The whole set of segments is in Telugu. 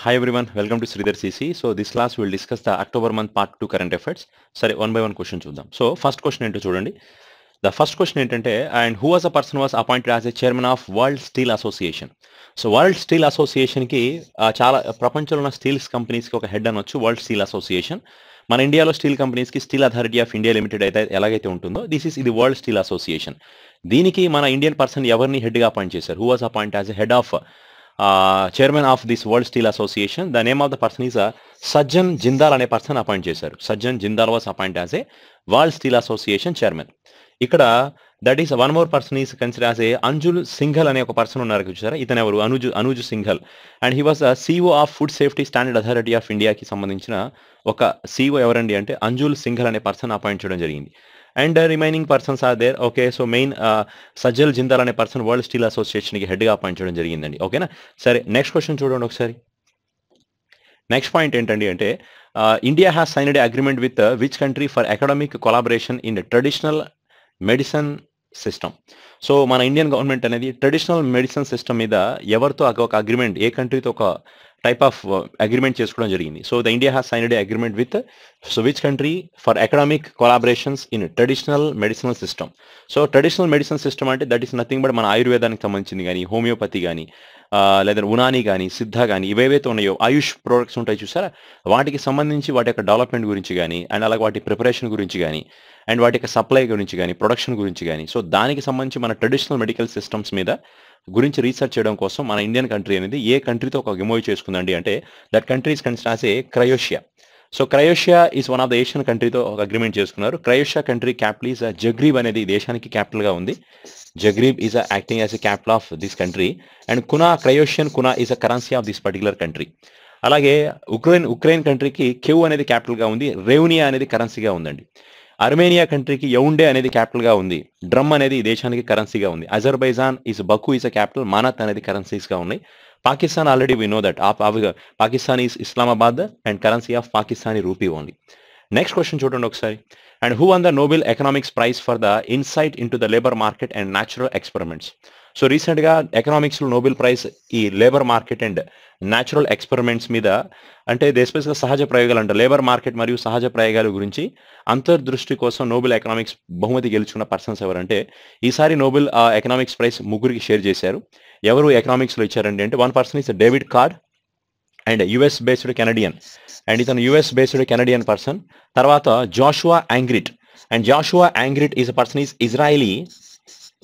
Hi one welcome to Sridhar CC so this class will discuss the October month part two current efforts సరే వన్ బై వన్ క్వశ్చన్ చూద్దాం సో ఫస్ట్ క్వశ్చన్ ఏంటో చూడండి ద ఫస్ట్ క్వశ్చన్ ఏంటంటే and who was a person was appointed as a chairman of world steel association so world steel అసోసియేషన్కి చాలా ప్రపంచంలో ఉన్న స్టీల్స్ కంపెనీస్కి ఒక హెడ్ అనొచ్చు వరల్డ్ స్టీల్ అసోసియేషన్ మన ఇండియాలో స్టీల్ కంపెనీస్కి steel authority of India limited అయితే ఎలాగైతే ఉంటుందో దిస్ ఈస్ ఇది వరల్డ్ స్టీల్ అసోసియేషన్ దీనికి మన ఇండియన్ పర్సన్ ఎవరిని హెడ్గా అపాయింట్ చేశారు who was appoint as head of chairman of this world steel association the name of the person is Sajjan Jindal అనే పర్సన్ అపాయింట్ చేశారు Sajjan Jindal was appoint as a world steel association chairman ఇక్కడ that is one more person is consider as ఏ అంజుల్ సింఘల్ అనే ఒక పర్సన్ ఉన్నారు చూసారా ఇతను ఎవరు Anuj Anuj Singhal and he was CO of food safety standard authority of ఇండియాకి సంబంధించిన ఒక సీఓ e ఎవరండి అంటే అంజుల్ సింఘల్ అనే పర్సన్ అపాయింట్ చేయడం జరిగింది and remaining persons are there okay so main Sajjal Jindal అనే పర్సన్ వరల్డ్ స్టీల్ అసోసియేషన్కి హెడ్గా అపాయింట్ చేయడం జరిగిందండి ఓకేనా సరే నెక్స్ట్ క్వశ్చన్ చూడండి ఒకసారి నెక్స్ట్ పాయింట్ ఏంటండి అంటే India has signed agreement with which country for academic collaboration in traditional medicine system so మన ఇండియన్ గవర్నమెంట్ అనేది ట్రెడిషనల్ మెడిసిన్ సిస్టమ్ మీద ఎవరితో ఒక అగ్రిమెంట్ ఏ కంట్రీతో ఒక టైప్ ఆఫ్ అగ్రిమెంట్ చేసుకోవడం జరిగింది so the India has signed agreement with so which country for economic collaborations in traditional medicinal system so traditional medicine system అంటే దట్ ఈస్ నథింగ్ బట్ మన ఆయుర్వేదానికి సంబంధించింది కానీ హోమియోపతి కానీ లేదా ఉనాని కానీ సిద్ధ కానీ ఇవేవైతే ఉన్నాయో ఆయుష్ ప్రోడక్ట్స్ ఉంటాయి చూసారా వాటికి సంబంధించి వాటి యొక్క డెవలప్మెంట్ గురించి కానీ అండ్ అలాగే వాటి ప్రిపరేషన్ గురించి కానీ అండ్ వాటి యొక్క సప్లై గురించి కానీ ప్రొడక్షన్ గురించి కానీ సో దానికి సంబంధించి మన ట్రెడిషనల్ మెడికల్ సిస్టమ్స్ మీద గురించి రీసెర్చ్ చేయడం కోసం మన ఇండియన్ కంట్రీ అనేది ఏ కంట్రీతో ఒక గిమోవ్ చేసుకుందండి అంటే that countries is a Croatia so Croatia is one of the Asian కంట్రీతో ఒక అగ్రిమెంట్ చేసుకున్నారు Croatia country capital is Zagreb అనేది దేశానికి క్యాపిటల్గా ఉంది Zagreb is acting as a capital of this country and kuna Croatian kuna is a currency of this particular country అలాగే ఉక్రెయిన్ ఉక్రెయిన్ కంట్రీకి కెవ్ అనేది క్యాపిటల్గా ఉంది రెవనియా అనేది కరెన్సీగా ఉందండి అర్మేనియా కంట్రీకి యౌండే అనేది క్యాపిటల్ గా ఉంది డ్రమ్ అనేది ఈ దేశానికి కరెన్సీగా ఉంది Azerbaijan is Baku is a capital manat అనేది కరెన్సీస్ గా ఉన్నాయి Pakistan already we know that Pakistan is Islamabad and currency of Pakistani rupee only next question చూడండి ఒకసారి and who won the Nobel economics prize for the insight into the labour market and natural experiments so రీసెంట్గా ఎకనామిక్స్లో నోబెల్ ప్రైజ్ ఈ labour market and natural experiments మీద అంటే దేశపేస్గా సహజ ప్రయోగాలు అంట లేబర్ మార్కెట్ మరియు సహజ ప్రయోగాల గురించి అంతర్దృష్టి కోసం నోబెల్ ఎకనామిక్స్ బహుమతి గెలుచుకున్న పర్సన్స్ ఎవరంటే ఈసారి నోబెల్ ఎకనామిక్స్ ప్రైజ్ ముగ్గురికి షేర్ చేశారు ఎవరు ఎకనామిక్స్లో ఇచ్చారండి అంటే one person is David Card and US based Canadian and ఇతను యుఎస్ బేస్డ్ కెనడియన్ పర్సన్ తర్వాత Joshua Angrist and Joshua Angrist is person is Israeli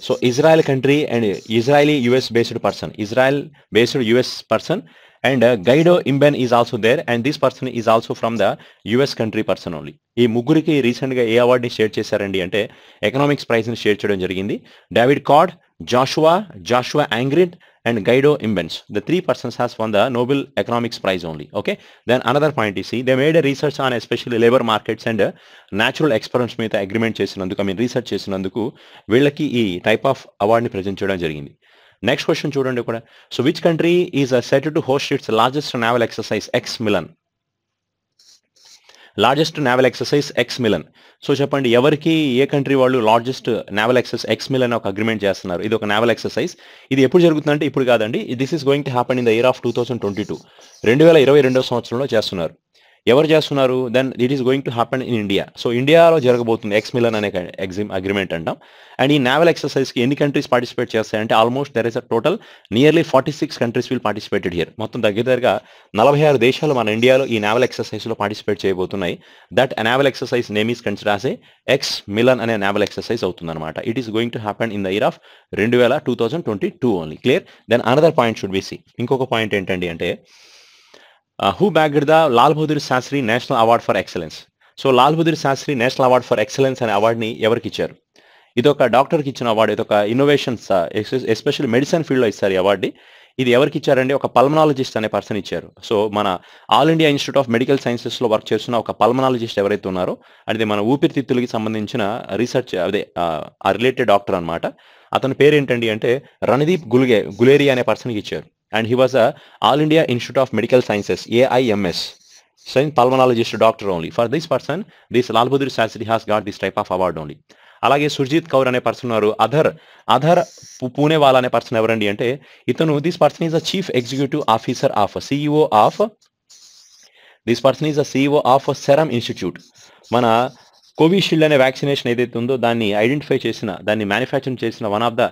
so Israel country and Israeli US based person Israel based US person and Guido Imbens is also there and this person is also from the US country person only ఈ ముగ్గురికి రీసెంట్గా ఏ అవార్డుని షేర్ చేశారండి అంటే ఎకనామిక్స్ ప్రైజ్ని షేర్ చేయడం జరిగింది David Card Joshua Joshua Angrist and Guido Imbens. The three persons has won the Nobel Economics Prize only. Okay. Then another point is see they made a research on especially labor markets and uh, natural experiments మీద అగ్రిమెంట్ చేసినందుకు ఐ మీన్ రీసెర్చ్ చేసినందుకు వీళ్ళకి ఈ టైప్ ఆఫ్ అవార్డుని ప్రజెంట్ చేయడం జరిగింది నెక్స్ట్ క్వశ్చన్ చూడండి కూడా so which country is set to host its largest naval exercise ex Milan largest naval exercise ex Milan so చెప్పండి ఎవరికి ఏ కంట్రీ వాళ్ళు largest naval exercise ex Milan ఒక అగ్రిమెంట్ చేస్తున్నారు ఇది ఒక నావల్ ఎక్సర్సైజ్ ఇది ఎప్పుడు జరుగుతుందంటే ఇప్పుడు కాదండి this is going to happen in the year of two thousand twenty two రెండు వేల ఇరవై రెండవ సంవత్సరంలో చేస్తున్నారు ఎవరు చేస్తున్నారు then it is going to happen in India so ఇండియాలో జరగబోతుంది ఎక్స్ మిలన్ అనే ఎగ్జిమ్ అగ్రిమెంట్ అంటాం అండ్ ఈ నావల్ ఎక్సర్సైజ్కి ఎన్ని కంట్రీస్ పార్టిసిపేట్ చేస్తాయి అంటే almost there is a total nearly forty six countries will participated here మొత్తం దగ్గర దగ్గరగా నలభై ఆరు దేశాలు మన ఇండియాలో ఈ నావల్ ఎక్సర్సైజ్లో పార్టిసిపేట్ చేయబోతున్నాయి that naval exercise name is consider as a ex Milan అనే నావల్ ఎక్సర్సైజ్ అవుతుందన్నమాట it is going to happen in the year of రెండు వేల two thousand twenty two only clear then another point should be see ఇంకొక పాయింట్ ఏంటండి అంటే who bagged the Lal Bahadur Shastri national award for excellence so Lal Bahadur Shastri national award for excellence అనే అవార్డుని ఎవరికి ఇచ్చారు ఇదొక డాక్టర్కి ఇచ్చిన అవార్డు ఇదొక ఇన్నోవేషన్స్ ఎస్పెషల్ మెడిసిన్ ఫీల్డ్లో ఇస్తారు ఈ అవార్డు ఇది ఎవరికి ఇచ్చారండి ఒక పల్మనాలజిస్ట్ అనే పర్సన్ ఇచ్చారు సో మన all India institute of medical సైన్సెస్లో వర్క్ చేస్తున్న ఒక పల్మనాలజిస్ట్ ఎవరైతే ఉన్నారో అది మన ఊపిరితిత్తులకి సంబంధించిన రీసెర్చ్ అదే uh, ఆ రిలేటెడ్ డాక్టర్ అనమాట అతని పేరేంటండి అంటే రణదీప్ గుల్గే గులేరియా అనే పర్సన్కి ఇచ్చారు and he was a all India institute of medical sciences AIIMS sign pulmonologist doctor only for this person this Lal Bahadur Shastri has got this type of award only అలాగే సుర్జిత్ కౌర్ అనే పర్సన్ ఉన్నారు అధర్ అధర్ పూణే వాళ్ళ అనే పర్సన్ ఎవరండి అంటే ఇతను this person is a chief executive officer of CEO of this person is a CEO of Serum Institute మన కోవిషీల్డ్ అనే వ్యాక్సినేషన్ ఏదైతే ఉందో దాన్ని ఐడెంటిఫై చేసిన దాన్ని మ్యానుఫ్యాక్చర్ చేసిన one of the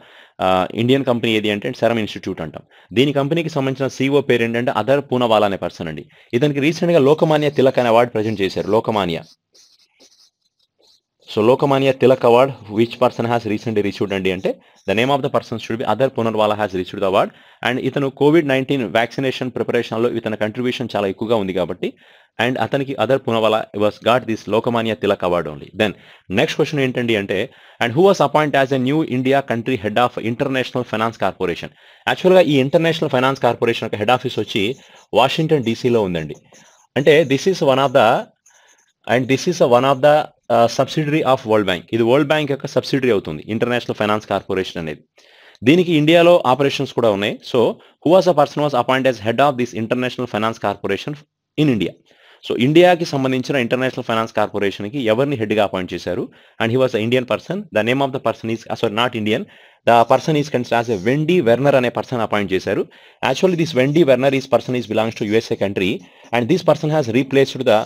Indian company ఏది అంటే సెరమ్ ఇన్స్టిట్యూట్ అంటాం దీని కంపెనీకి సంబంధించిన సీఓ e పేరు ఏంటంటే అదర్ పూనవాలా అనే పర్సన్ అండి ఇతనికి రీసెంట్గా లోకమాన్య తిలక్ అనే అవార్డు ప్రజెంట్ చేశారు Lokmanya so Lokmanya Tilak award which person has recently received అండి అంటే the name of the person should be Adar Poonawalla has received award and ఇతను కోవిడ్ నైన్టీన్ వ్యాక్సినేషన్ ప్రిపరేషన్లో ఇతని కంట్రిబ్యూషన్ చాలా ఎక్కువగా ఉంది కాబట్టి అండ్ అతనికి Adar Poonawalla was got this Lokmanya Tilak award only then next question ఏంటండి అంటే and who was appoint as a new India country head of international finance corporation యాక్చువల్గా ఈ ఇంటర్నేషనల్ ఫైనాన్స్ కార్పొరేషన్ యొక్క హెడ్ ఆఫీస్ వచ్చి వాషింగ్టన్ డీసీలో ఉందండి అంటే this is one of the and this is one of the subsidiary of world bank ఇది వరల్డ్ బ్యాంక్ యొక్క సబ్సిడరీ అవుతుంది ఇంటర్నేషనల్ ఫైనాన్స్ కార్పొరేషన్ అనేది దీనికి ఇండియాలో ఆపరేషన్స్ కూడా ఉన్నాయి so who was a person was appoint as head of this international finance corporation in India so ఇండియాకి సంబంధించిన ఇంటర్నేషనల్ ఫైనాన్స్ కార్పొరేషన్కి ఎవరిని హెడ్గా అపాయింట్ చేశారు and he was a Indian person the name of the person is sorry not Indian the person is consider as a Wendy Werner అనే పర్సన్ అపాయింట్ చేశారు actually this Wendy Werner is person is belongs to USA country and this person has replaced the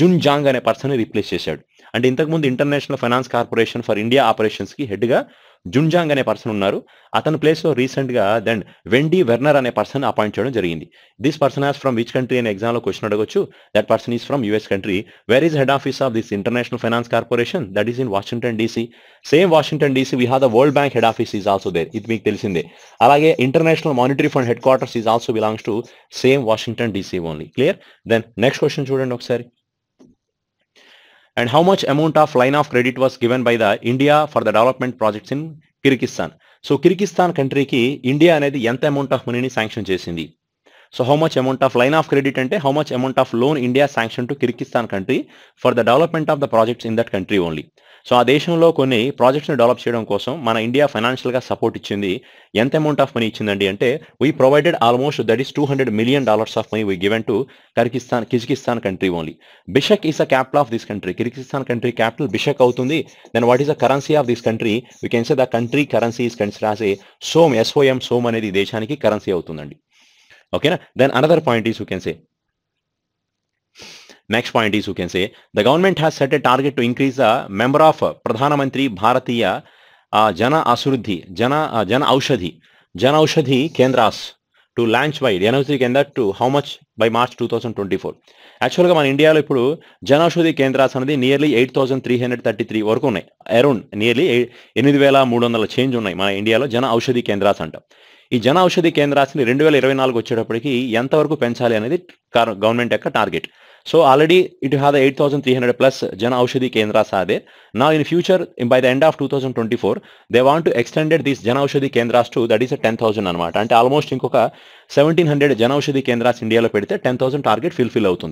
Jun Zhang అనే పర్సన్ రీప్లేస్ చేశాడు ఇంతకు ఇంతకుముందు international finance corporation for India ఆపరేషన్స్కి హెడ్గా జున్జాంగ్ అనే పర్సన్ ఉన్నారు అతని ప్లేస్లో రీసెంట్గా దెన్ వెండీ వెర్నర్ అనే పర్సన్ అపాయింట్ చేయడం జరిగింది this person has from which country అనే ఎగ్జామ్లో క్వశ్చన్ అడగొచ్చు that person is from US country where is head office of this international finance corporation that is in Washington DC same Washington DC we have the world bank head office is also there ఇది మీకు తెలిసిందే అలాగే international monetary fund headquarters is also belongs to same Washington DC only clear then next question చూడండి ఒకసారి and how much amount of line of credit was given by the India for the development projects in Kyrgyzstan so Kyrgyzstan కంట్రీకి ఇండియా అనేది ఎంత అమౌంట్ ఆఫ్ మనీని శాంక్షన్ చేసింది so how much amount of line of credit అంటే how much amount of loan India sanction to Kyrgyzstan country for the development of the projects in that country only so ఆ దేశంలో కొన్ని ప్రాజెక్ట్స్ని డెవలప్ చేయడం కోసం మన ఇండియా ఫైనాన్షియల్గా సపోర్ట్ ఇచ్చింది ఎంత అమౌంట్ ఆఫ్ మనీ ఇచ్చిందండి అంటే we provided almost that is two hundred million dollars of money we given to Kyrgyzstan Kyrgyzstan country only Bishkek is a capital of this country Kyrgyzstan country capital Bishkek అవుతుంది then what is a currency of this country we can say the country currency is consider as a som S O M som అనేది దేశానికి కరెన్సీ అవుతుందండి ఓకేనా then another point is you can say next point is you can the government government set set target target to increase the member of Bharatiya Jan Bharatiya Jan Jan Aushadhi Jan Aushadhi Kendras to launch by Janaushadhi Kendra to how much by March two thousand twenty four యాక్చువల్గా మన ఇండియాలో ఇప్పుడు జనౌషధి కేంద్రాస్ అనేది nearly eight thousand three hundred thirty three వరకు ఉన్నాయి అరౌండ్ నియర్లీ ఎనిమిది వేల మూడు వందల చేంజ్ ఉన్నాయి మన ఇండియాలో జన ఔషధి కేంద్రాస్ అంట ఈ జన ఔషధి కేంద్రాస్ని రెండు వేల ఇరవై నాలుగు వచ్చేటప్పటికి ఎంతవరకు పెంచాలి అనేది గవర్నమెంట్ యొక్క target So already it have 8,300 plus Jan Aushadi Kendras are there. Now in future, by the end of 2024, they want to extend these Jan Aushadi Kendras to that is a 10,000 anmat. And almost in koka, 1700 Jan Aushadi Kendras India, 10,000 target fulfill out.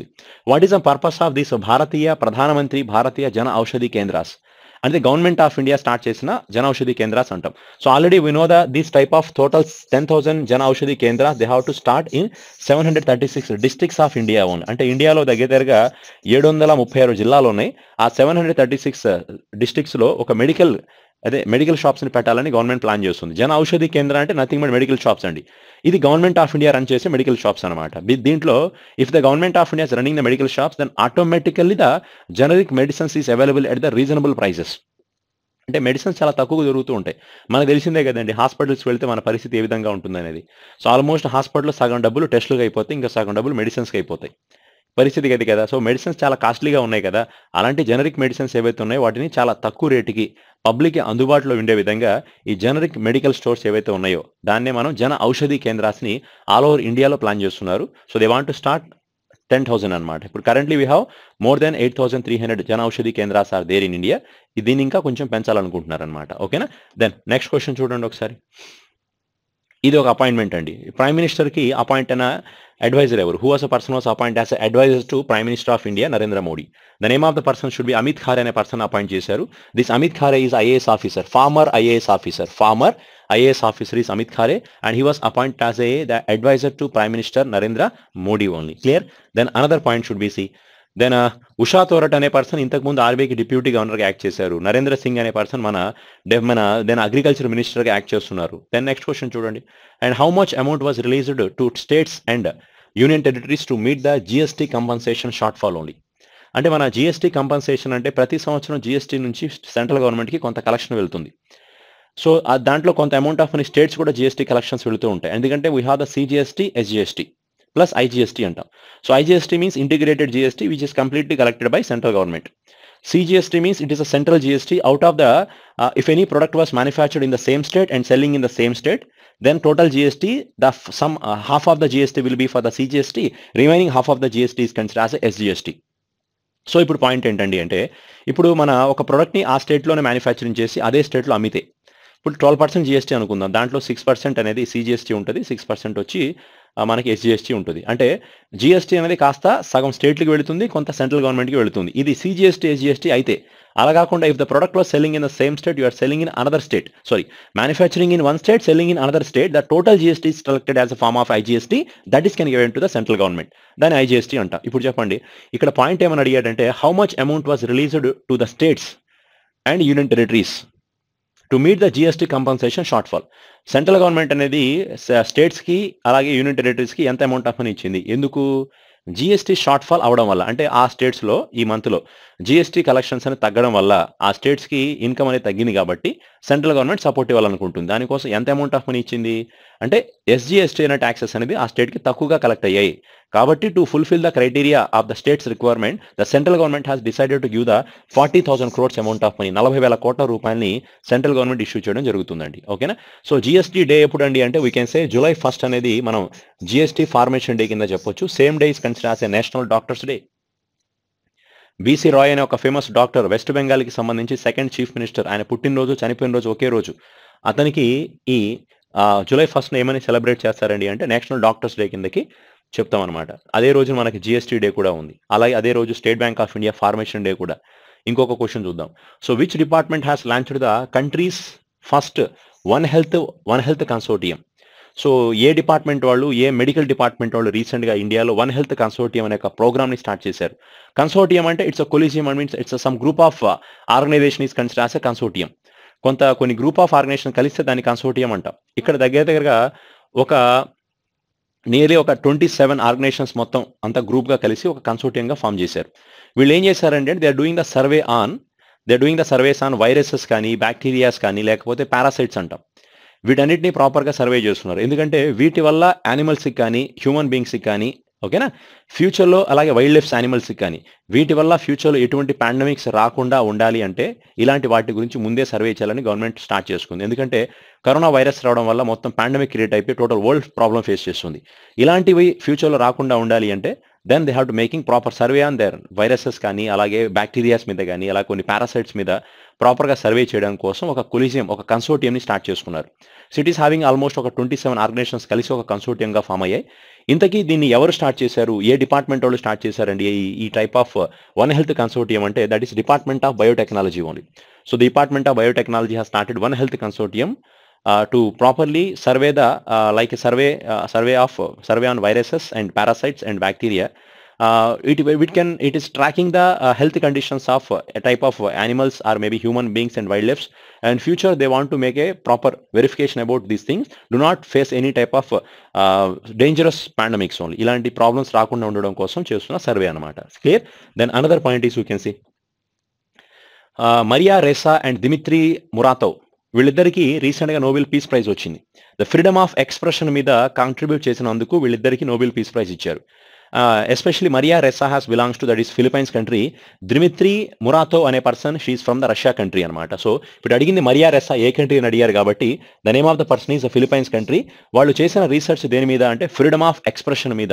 What is the purpose of this Bharatiya Pradhanamantri Bharatiya Jan Aushadi Kendras? అంటే గవర్నమెంట్ ఆఫ్ ఇండియా స్టార్ట్ చేసిన జనౌషధి కేంద్రాస్ అంటాం సో ఆల్రెడీ వినో the these type of total ten thousand Janaushadhi Kendra they have to start in seven hundred thirty six districts of India own అంటే ఇండియాలో దగ్గర దగ్గరగా ఏడు వందల ముప్పై ఆరు జిల్లాలు ఉన్నాయి ఆ సెవెన్ హండ్రెడ్ థర్టీ సిక్స్ డిస్ట్రిక్ట్స్లో ఒక మెడికల్ అదే మెడికల్ షాప్స్ని పెట్టాలని గవర్నమెంట్ ప్లాన్ చేస్తుంది జన ఔషధి కేంద్రం అంటే నథింగ్ బట్ మెడికల్ షాప్స్ అండి ఇది గవర్నమెంట్ ఆఫ్ ఇండియా రన్ చేసే మెడికల్ షాప్స్ అనమాట దీంట్లో if the government of India running the medical shops then automatically the generic medicines is available at the reasonable prices అంటే మెడిసిన్స్ చాలా తక్కువ దొరుకుతూ ఉంటాయి మనకు తెలిసిందే కదండి హాస్పిటల్స్ వెళ్తే మన పరిస్థితి ఏ విధంగా ఉంటుంది అనేది సో ఆల్మోస్ట్ హాస్పిటల్లో సగం డబ్బులు టెస్టులకు అయిపోతాయి ఇంకా సగం డబ్బులు మెడిసిన్స్కి అయిపోతాయి పరిస్థితి అది కదా సో మెడిసిన్స్ చాలా కాస్ట్లీగా ఉన్నాయి కదా అలాంటి జనరిక్ మెడిసిన్స్ ఏవైతే ఉన్నాయో వాటిని చాలా తక్కువ రేటుకి పబ్లిక్ అందుబాటులో ఉండే విధంగా ఈ జనరిక్ మెడికల్ స్టోర్స్ ఏవైతే ఉన్నాయో దాన్నే మనం జన ఔషధి కేంద్రాస్ని ఆల్ ఓవర్ ఇండియాలో ప్లాన్ చేస్తున్నారు so they want to start ten thousand అనమాట ఇప్పుడు currently we have more than eight thousand three hundred Jan Aushadhi Kendras are there in India దీన్ని ఇంకా కొంచెం పెంచాలనుకుంటున్నారనమాట ఓకేనా దెన్ నెక్స్ట్ క్వశ్చన్ చూడండి ఒకసారి ఇది ఒక అపాయింట్మెంట్ అండి ప్రైమ్ మినిస్టర్కి అపాయింట్ అయిన అడ్వైజర్ ఎవరు who was a person was appoint as adviser to prime minister of India Narendra Modi the name of the person should be Amit Khare అనే పర్సన్ అపాయింట్ చేశారు this Amit Khare is IAS officer former IAS officer former IAS officer is Amit Khare and he was appoint as a the adviser to prime minister Narendra Modi only clear then another point should be see then uh, Usha Thorat అనే పర్సన్ ఇంతకుముందు ఆర్బీఐకి డిప్యూటీ గవర్నర్గా యాక్ట్ చేశారు నరేంద్ర సింగ్ అనే పర్సన్ మన మన దెన్ అగ్రికల్చర్ మినిస్టర్గా యాక్ట్ చేస్తున్నారు దెన్ నెక్స్ట్ క్వశ్చన్ చూడండి and how much amount was released to states and union territories to meet the GST compensation short fall only అంటే మన జిఎస్టీ కంపన్సేషన్ అంటే ప్రతి సంవత్సరం జిఎస్టీ నుంచి సెంట్రల్ గవర్నమెంట్కి కొంత కలెక్షన్ వెళ్తుంది సో దాంట్లో కొంత అమౌంట్ ఆఫ్ మనీ స్టేట్స్ కూడా జిఎస్టీ కలెక్షన్స్ వెళుతూ ఉంటాయి ఎందుకంటే we have the CGST SGST plus IGST అంటాం so IGST means integrated GST which is completely collected by central government CGST means it is a central GST out of the, uh, if any product was manufactured in the same state and selling in the same state, then total GST, the some uh, half of the GST will be for the CGST, remaining half of the GST is considered as a SGST. So ఇప్పుడు పాయింట్ ఏంటండి అంటే ఇప్పుడు మన ఒక ప్రోడక్ట్ని ఆ స్టేట్లోనే మ్యానుఫ్యాక్చరింగ్ చేసి అదే స్టేట్లో అమ్మితే ఇప్పుడు ట్వెల్వ్ పర్సెంట్ జీఎస్టీ అనుకుందాం దాంట్లో సిక్స్ పర్సెంట్ అనేది సిజిఎస్టీ ఉంటుంది సిక్స్ పర్సెంట్ వచ్చి మనకి ఎస్జిఎస్టీ ఉంటుంది అంటే జిఎస్టీ అనేది కాస్త సగం స్టేట్లకు వెళుతుంది కొంత సెంట్రల్ గవర్నమెంట్కి వెళుతుంది ఇది సిజిఎస్టీ ఎస్జిఎస్టీ అయితే అలా కాకుండా if the product was selling in the same state you're selling in another state sorry manufacturing in one state selling in another state the total GST collected as a form of IGST that is can given to the central government దాని ఐజిఎస్టీ అంట ఇప్పుడు చెప్పండి ఇక్కడ పాయింట్ ఏమని అడిగాడంటే how much amount was released to the states and union territories to meet the GST compensation short fall central government అనేది స్టేట్స్కి అలాగే యూనియన్ టెరిటరీస్కి ఎంత అమౌంట్ ఆఫ్ అని ఇచ్చింది ఎందుకు జిఎస్టీ షార్ట్ ఫాల్ అవడం వల్ల అంటే ఆ స్టేట్స్లో ఈ మంత్లో జిఎస్టీ కలెక్షన్స్ అనేది తగ్గడం వల్ల ఆ స్టేట్స్కి ఇన్కమ్ అనేది తగ్గింది కాబట్టి సెంట్రల్ గవర్నమెంట్ సపోర్ట్ ఇవ్వాలనుకుంటుంది దానికోసం ఎంత అమౌంట్ ఆఫ్ మనీ ఇచ్చింది అంటే ఎస్జీఎస్టీ అనే ట్యాక్సెస్ అనేది ఆ స్టేట్కి తక్కువగా కలెక్ట్ అయ్యాయి కాబట్టి to fulfil the criteria of the states requirement the central government has decided to give the forty thousand crores amount of money నలభై వేల కోట్ల రూపాయలని సెంట్రల్ గవర్నమెంట్ ఇష్యూ చేయడం జరుగుతుందండి ఓకేనా సో జీఎస్టీ డే ఎప్పుడు అండి అంటే we can say July first అనేది మనం జీఎస్టీ ఫార్మేషన్ డే కింద చెప్పొచ్చు same day is consider as a national doctors day B C Roy అనే ఒక ఫేమస్ డాక్టర్ వెస్ట్ బెంగాల్కి సంబంధించి సెకండ్ చీఫ్ మినిస్టర్ ఆయన పుట్టినరోజు చనిపోయిన రోజు ఒకే రోజు అతనికి ఈ జూలై ఫస్ట్న ఏమైనా సెలబ్రేట్ చేస్తారండి అంటే నేషనల్ డాక్టర్స్ డే కిందకి చెప్తాం అనమాట అదే రోజు మనకి జిఎస్టీ డే కూడా ఉంది అలాగే అదే రోజు State bank of India formation day కూడా ఇంకొక క్వశ్చన్ చూద్దాం so which department has launched the country's first one health one health consortium so ఏ డిపార్ట్మెంట్ వాళ్ళు ఏ మెడికల్ డిపార్ట్మెంట్ వాళ్ళు రీసెంట్గా ఇండియాలో వన్ హెల్త్ కన్సోర్టియం అనే ఒక ప్రోగ్రామ్ని స్టార్ట్ చేశారు కన్సోర్టియం అంటే it's a collegium and means it's some group of organisation is consider as a consortium కొంత కొన్ని గ్రూప్ ఆఫ్ ఆర్గనైజేషన్ కలిస్తే దాన్ని కన్సోర్టియం అంటాం ఇక్కడ దగ్గర దగ్గరగా ఒక నియర్లీ ఒక ట్వంటీ సెవెన్ ఆర్గనైజేషన్స్ మొత్తం అంత గ్రూప్గా కలిసి ఒక కన్సోర్టియంగా ఫామ్ చేశారు వీళ్ళు ఏం చేశారంటే they are doing the survey on they are doing the surveys on viruses కానీ బ్యాక్టీరియాస్ కానీ లేకపోతే పారాసైట్స్ అంటాం వీటన్నిటిని ప్రాపర్గా సర్వే చేస్తున్నారు ఎందుకంటే వీటి వల్ల యానిమల్స్కి కానీ హ్యూమన్ బీయింగ్స్కి కానీ ఓకేనా ఫ్యూచర్లో అలాగే వైల్డ్ లైఫ్ యానిమల్స్కి కానీ వీటి వల్ల ఫ్యూచర్లో ఎటువంటి పాండమిక్స్ రాకుండా ఉండాలి అంటే ఇలాంటి వాటి గురించి ముందే సర్వే చేయాలని గవర్నమెంట్ స్టార్ట్ చేసుకుంది ఎందుకంటే కరోనా వైరస్ రావడం వల్ల మొత్తం పాండమిక్ క్రియేట్ అయిపోయి టోటల్ వరల్డ్ ప్రాబ్లం ఫేస్ చేస్తుంది ఇలాంటివి ఫ్యూచర్లో రాకుండా ఉండాలి అంటే then they have to making proper survey on their viruses కానీ అలాగే బ్యాక్టీరియాస్ మీద కానీ అలా కొన్ని పారాసైట్స్ మీద ప్రాపర్గా సర్వే చేయడం కోసం ఒక కొలిజియం ఒక కన్సోర్టియంని స్టార్ట్ చేసుకున్నారు సిటీస్ హ్యావింగ్ ఆల్మోస్ట్ ఒక ట్వంటీ సెవెన్ ఆర్గనైజేషన్స్ కలిసి ఒక కన్సోర్టియంగా ఫామ్ అయ్యాయి ఇంతకీ దీన్ని ఎవరు స్టార్ట్ చేశారు ఏ డిపార్ట్మెంట్ వాళ్ళు స్టార్ట్ చేశారండి ఈ type of one health consortium అంటే that is department of biotechnology only so the department of biotechnology has started one health consortium to properly survey the like survey survey of survey on viruses and parasites and bacteria uh, it, it can it is tracking the uh, health conditions of a uh, type of animals or maybe human beings and wildlife and future they want to make a proper verification about these things do not face any type of uh, dangerous pandemics ఇలాంటి ప్రాబ్లమ్స్ రాకుండా ఉండడం కోసం చేస్తున్న సర్వే అనమాట clear then another point is you can see Maria Ressa and Dmitry Muratov వీళ్ళిద్దరికీ రీసెంట్గా నోబెల్ పీస్ ప్రైజ్ వచ్చింది ద ఫ్రీడమ్ ఆఫ్ ఎక్స్ప్రెషన్ మీద కాంట్రిబ్యూట్ చేసినందుకు వీళ్ళిద్దరికీ నోబెల్ పీస్ ప్రైజ్ ఇచ్చారు Uh, especially Maria Ressa has belongs to that is Philippines country. Dmitri Murato and person, she is from the Russia country and Mata. So if you the Maria Ressa, a country in Adiyar Gabati, the name of the person is a Philippines country. While you chase research then me the freedom of expression me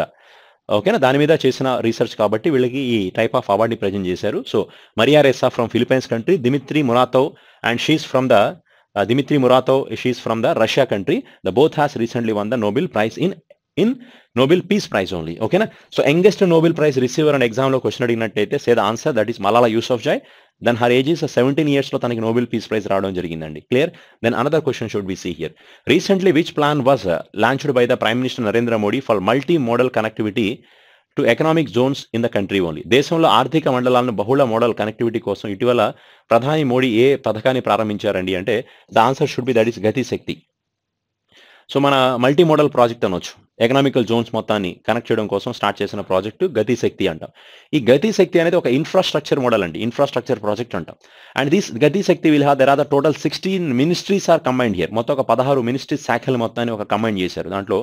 Okay, na dhani mida chesana research kaabatti vilagi ee type of awardi present jeseru. So, Maria Ressa from Philippines country, Dimitri Murato and she is from the, uh, Dimitri Murato, she is from the Russia country. The both has recently won the Nobel Prize in in Nobel peace prize only Okay, so youngest Nobel Prize receiver and ఎగ్జామ్లో క్వశ్చన్ question సేద answer that is that Yousafzai then her age is seventeen years లో తనకి నోబెల్ పీస్ ప్రైజ్ రావడం జరిగిందండి clear then another question should be see here recently which plan was launched by the prime minister Narendra Modi for multi modal connectivity to economic zones in the country only దేశంలో ఆర్థిక మండలాలను బహుళ మోడల్ కనెక్టివిటీ కోసం ఇటీవల ప్రధాని మోడీ ఏ పథకాన్ని ప్రారంభించారండి అంటే the answer should be that is Gatishakti so మన మల్టీ మోడల్ ప్రాజెక్ట్ అనొచ్చు ఎకనామికల్ జోన్స్ మొత్తాన్ని కనెక్ట్ చేయడం కోసం స్టార్ట్ చేసిన ప్రాజెక్టు గతిశక్తి అంటాం ఈ గతిశక్తి అనేది ఒక ఇన్ఫ్రాస్ట్రక్చర్ మోడల్ అండి ఇన్ఫ్రాస్ట్రక్చర్ ప్రాజెక్ట్ అంటాం and these Gatishakti will ah the total sixteen ministries are combined here మొత్తం ఒక పదహారు మినిస్ట్రీ శాఖలు మొత్తాన్ని ఒక కంబైండ్ చేశారు దాంట్లో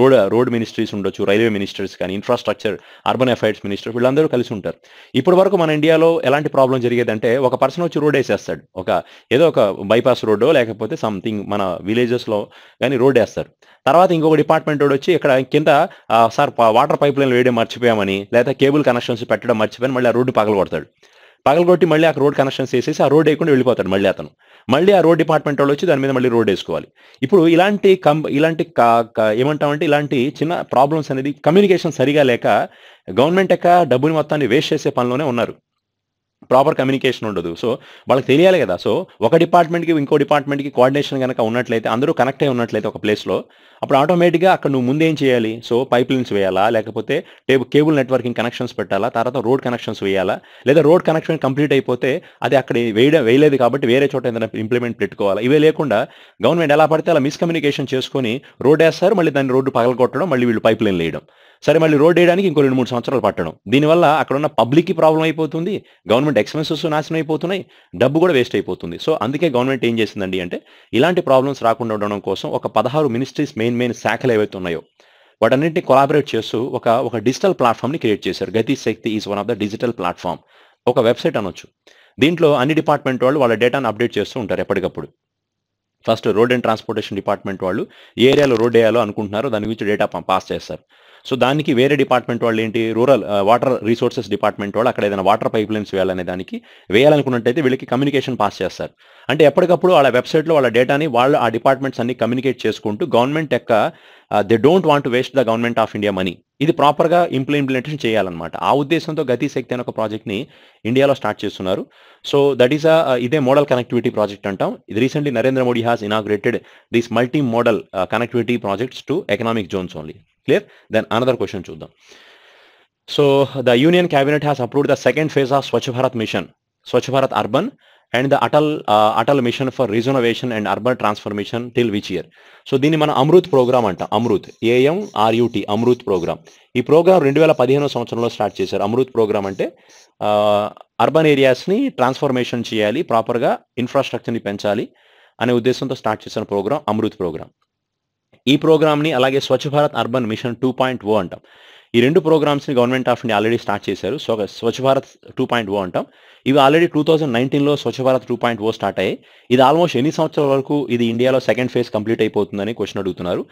రోడ్ రోడ్ మినిస్ట్రీస్ ఉండొచ్చు రైల్వే మినిస్టర్స్ కానీ ఇన్ఫ్రాస్ట్రక్చర్ అర్బన్ అఫైర్స్ మినిస్టర్ వీళ్ళందరూ కలిసి ఉంటారు ఇప్పటి వరకు మన ఇండియాలో ఎలాంటి ప్రాబ్లం జరిగేదంటే ఒక పర్సన్ వచ్చి రోడ్ వేసేస్తాడు ఒక ఏదో ఒక బైపాస్ రోడ్డో లేకపోతే సంథింగ్ మన విలేజెస్లో కానీ రోడ్ వేస్తారు తర్వాత ఇంకొక డిపార్ట్మెంట్ వచ్చి ఇక్కడ కింద సార్ వాటర్ పైప్ లైన్ వేయడం మర్చిపోయామని లేదా కేబుల్ కనెక్షన్స్ పెట్టడం మర్చిపోయాను మళ్ళీ ఆ రోడ్డు పగలగొడతాడు పగలగొట్టి మళ్ళీ ఆ రోడ్ కనెక్షన్స్ వేసేసి ఆ రోడ్ వేయకుండా వెళ్ళిపోతాడు మళ్ళీ అతను మళ్ళీ ఆ రోడ్ డిపార్ట్మెంట్ వాళ్ళు వచ్చి దాని మీద మళ్ళీ రోడ్ వేసుకోవాలి ఇప్పుడు ఇలాంటి కం ఇలాంటి ఏమంటామంటే ఇలాంటి చిన్న ప్రాబ్లమ్స్ అనేది కమ్యూనికేషన్ సరిగా లేక గవర్నమెంట్ యొక్క డబ్బుని మొత్తాన్ని వేస్ట్ చేసే పనిలోనే ఉన్నారు ప్రాపర్ కమ్యూనికేషన్ ఉండదు సో వాళ్ళకి తెలియాలి కదా సో ఒక డిపార్ట్మెంట్కి ఇంకో డిపార్ట్మెంట్కి కోఆర్డినేషన్ కనుక ఉన్నట్లయితే అందరూ కనెక్ట్ అయి ఉన్నట్లయితే ఒక ప్లేస్లో అప్పుడు ఆటోమేటిక్గా అక్కడ నువ్వు ముందేం చేయాలి సో పైప్ లైన్స్ వేయాలా లేకపోతే టేబుల్ కేబుల్ నెట్వర్కింగ్ కనెక్షన్స్ పెట్టాలా తర్వాత రోడ్ కనెక్షన్స్ వేయాలా లేదా రోడ్ కనెక్షన్ కంప్లీట్ అయిపోతే అది అక్కడ వేయడం వేయలేదు కాబట్టి వేరే చోట ఏదైనా ఇంప్లిమెంట్ పెట్టుకోవాలి ఇవే లేకుండా గవర్నమెంట్ ఎలా పడితే అలా మిస్కమ్యూనికేషన్ చేసుకొని రోడ్ వేస్తారు మళ్ళీ దాన్ని రోడ్డు పగలగొట్టడం మళ్ళీ వీళ్ళు పైప్ లైన్ వేయడం సరే మళ్ళీ రోడ్ వేయడానికి ఇంకో రెండు మూడు సంవత్సరాలు పట్టడం దీనివల్ల అక్కడ ఉన్న పబ్లిక్కి ప్రాబ్లం అయిపోతుంది గవర్నమెంట్ ఎక్స్పెన్సెస్ నాశనం అయిపోతున్నాయి డబ్బు కూడా వేస్ట్ అయిపోతుంది సో అందుకే గవర్నమెంట్ ఏం చేసిందండి అంటే ఇలాంటి ప్రాబ్లమ్స్ రాకుండా ఉండడం కోసం ఒక పదహారు మినిస్ట్రీస్ మెయిన్ మెయిన్ మెయిన్ శాఖలు ఏవైతే ఉన్నాయో వాటన్నింటినీ కొలాబరేట్ చేస్తూ ఒక ఒక డిజిటల్ ప్లాట్ఫామ్ని క్రియేట్ చేశారు Gati Shakti is one of the digital platform ఒక వెబ్సైట్ అనొచ్చు దీంట్లో అన్ని డిపార్ట్మెంట్ వాళ్ళు వాళ్ళ డేటాను అప్డేట్ చేస్తూ ఉంటారు ఎప్పటికప్పుడు first road and transportation department వాళ్ళు ఏరియాలో రోడ్ వేయాలో అనుకుంటున్నారో దాని గురించి డేటా పాస్ చేస్తారు సో దానికి వేరే డిపార్ట్మెంట్ వాళ్ళు ఏంటి రూరల్ వాటర్ రీసోర్సెస్ డిపార్ట్మెంట్ వాళ్ళు అక్కడ ఏదైనా వాటర్ పైప్ లైన్స్ వేయాలనే దానికి వేయాలనుకున్నట్టయితే వీళ్ళకి కమ్యూనికేషన్ పాస్ చేస్తారు అంటే ఎప్పటికప్పుడు వాళ్ళ వెబ్సైట్లో వాళ్ళ డేటాని వాళ్ళు ఆ డిపార్ట్మెంట్స్ అన్ని కమ్యూనికేట్ చేసుకుంటూ గవర్నమెంట్ యొక్క they don't want waste the government of India money ఇది ప్రాపర్గా ఇంప్లిమెంటేషన్ చేయాలన్నమాట ఆ ఉద్దేశంతో గతిశక్తి అనే ఒక ప్రాజెక్ట్ని ఇండియాలో స్టార్ట్ చేస్తున్నారు సో దట్ ఈస్ ఇదే మోడల్ కనెక్టివిటీ ప్రాజెక్ట్ అంటాం ఇది recently Narendra Modi has inaugurated this multi modal connectivity projects to economic zones only clear then another question చూద్దాం so the union cabinet has approved the second phase of Swachh Bharat mission Swachh Bharat urban and the Atal Atal mission for reservation and urban transformation till which year so దీన్ని మన అమృత్ ప్రోగ్రామ్ అంట అమృత్ ఏఎం ఆర్యుటి అమృత్ ప్రోగ్రామ్ ఈ ప్రోగ్రామ్ రెండు వేల పదిహేను సంవత్సరంలో స్టార్ట్ చేశారు అమృత్ ప్రోగ్రామ్ అంటే అర్బన్ ఏరియాస్ని ట్రాన్స్ఫర్మేషన్ చేయాలి ప్రాపర్గా ఇన్ఫ్రాస్ట్రక్చర్ని పెంచాలి అనే ఉద్దేశంతో స్టార్ట్ చేసిన ప్రోగ్రామ్ అమృత్ ప్రోగ్రామ్ ఈ ప్రోగ్రామ్ని అలాగే Swachh Bharat urban mission two point O అంటాం ఈ రెండు ప్రోగ్రామ్స్ని government of India already start చేశారు so Swachh Bharat two point O అంటాం ఇవి ఆల్రెడీ టూ థౌసండ్ నైన్టీన్లో Swachh Bharat two point O start అయ్యాయి ఇది ఆల్మోస్ట్ ఎన్ని సంవత్సరాల వరకు ఇది ఇండియాలో సెకండ్ ఫేజ్ కంప్లీట్ అయిపోతుందని క్వశ్చన్ అడుగుతున్నారు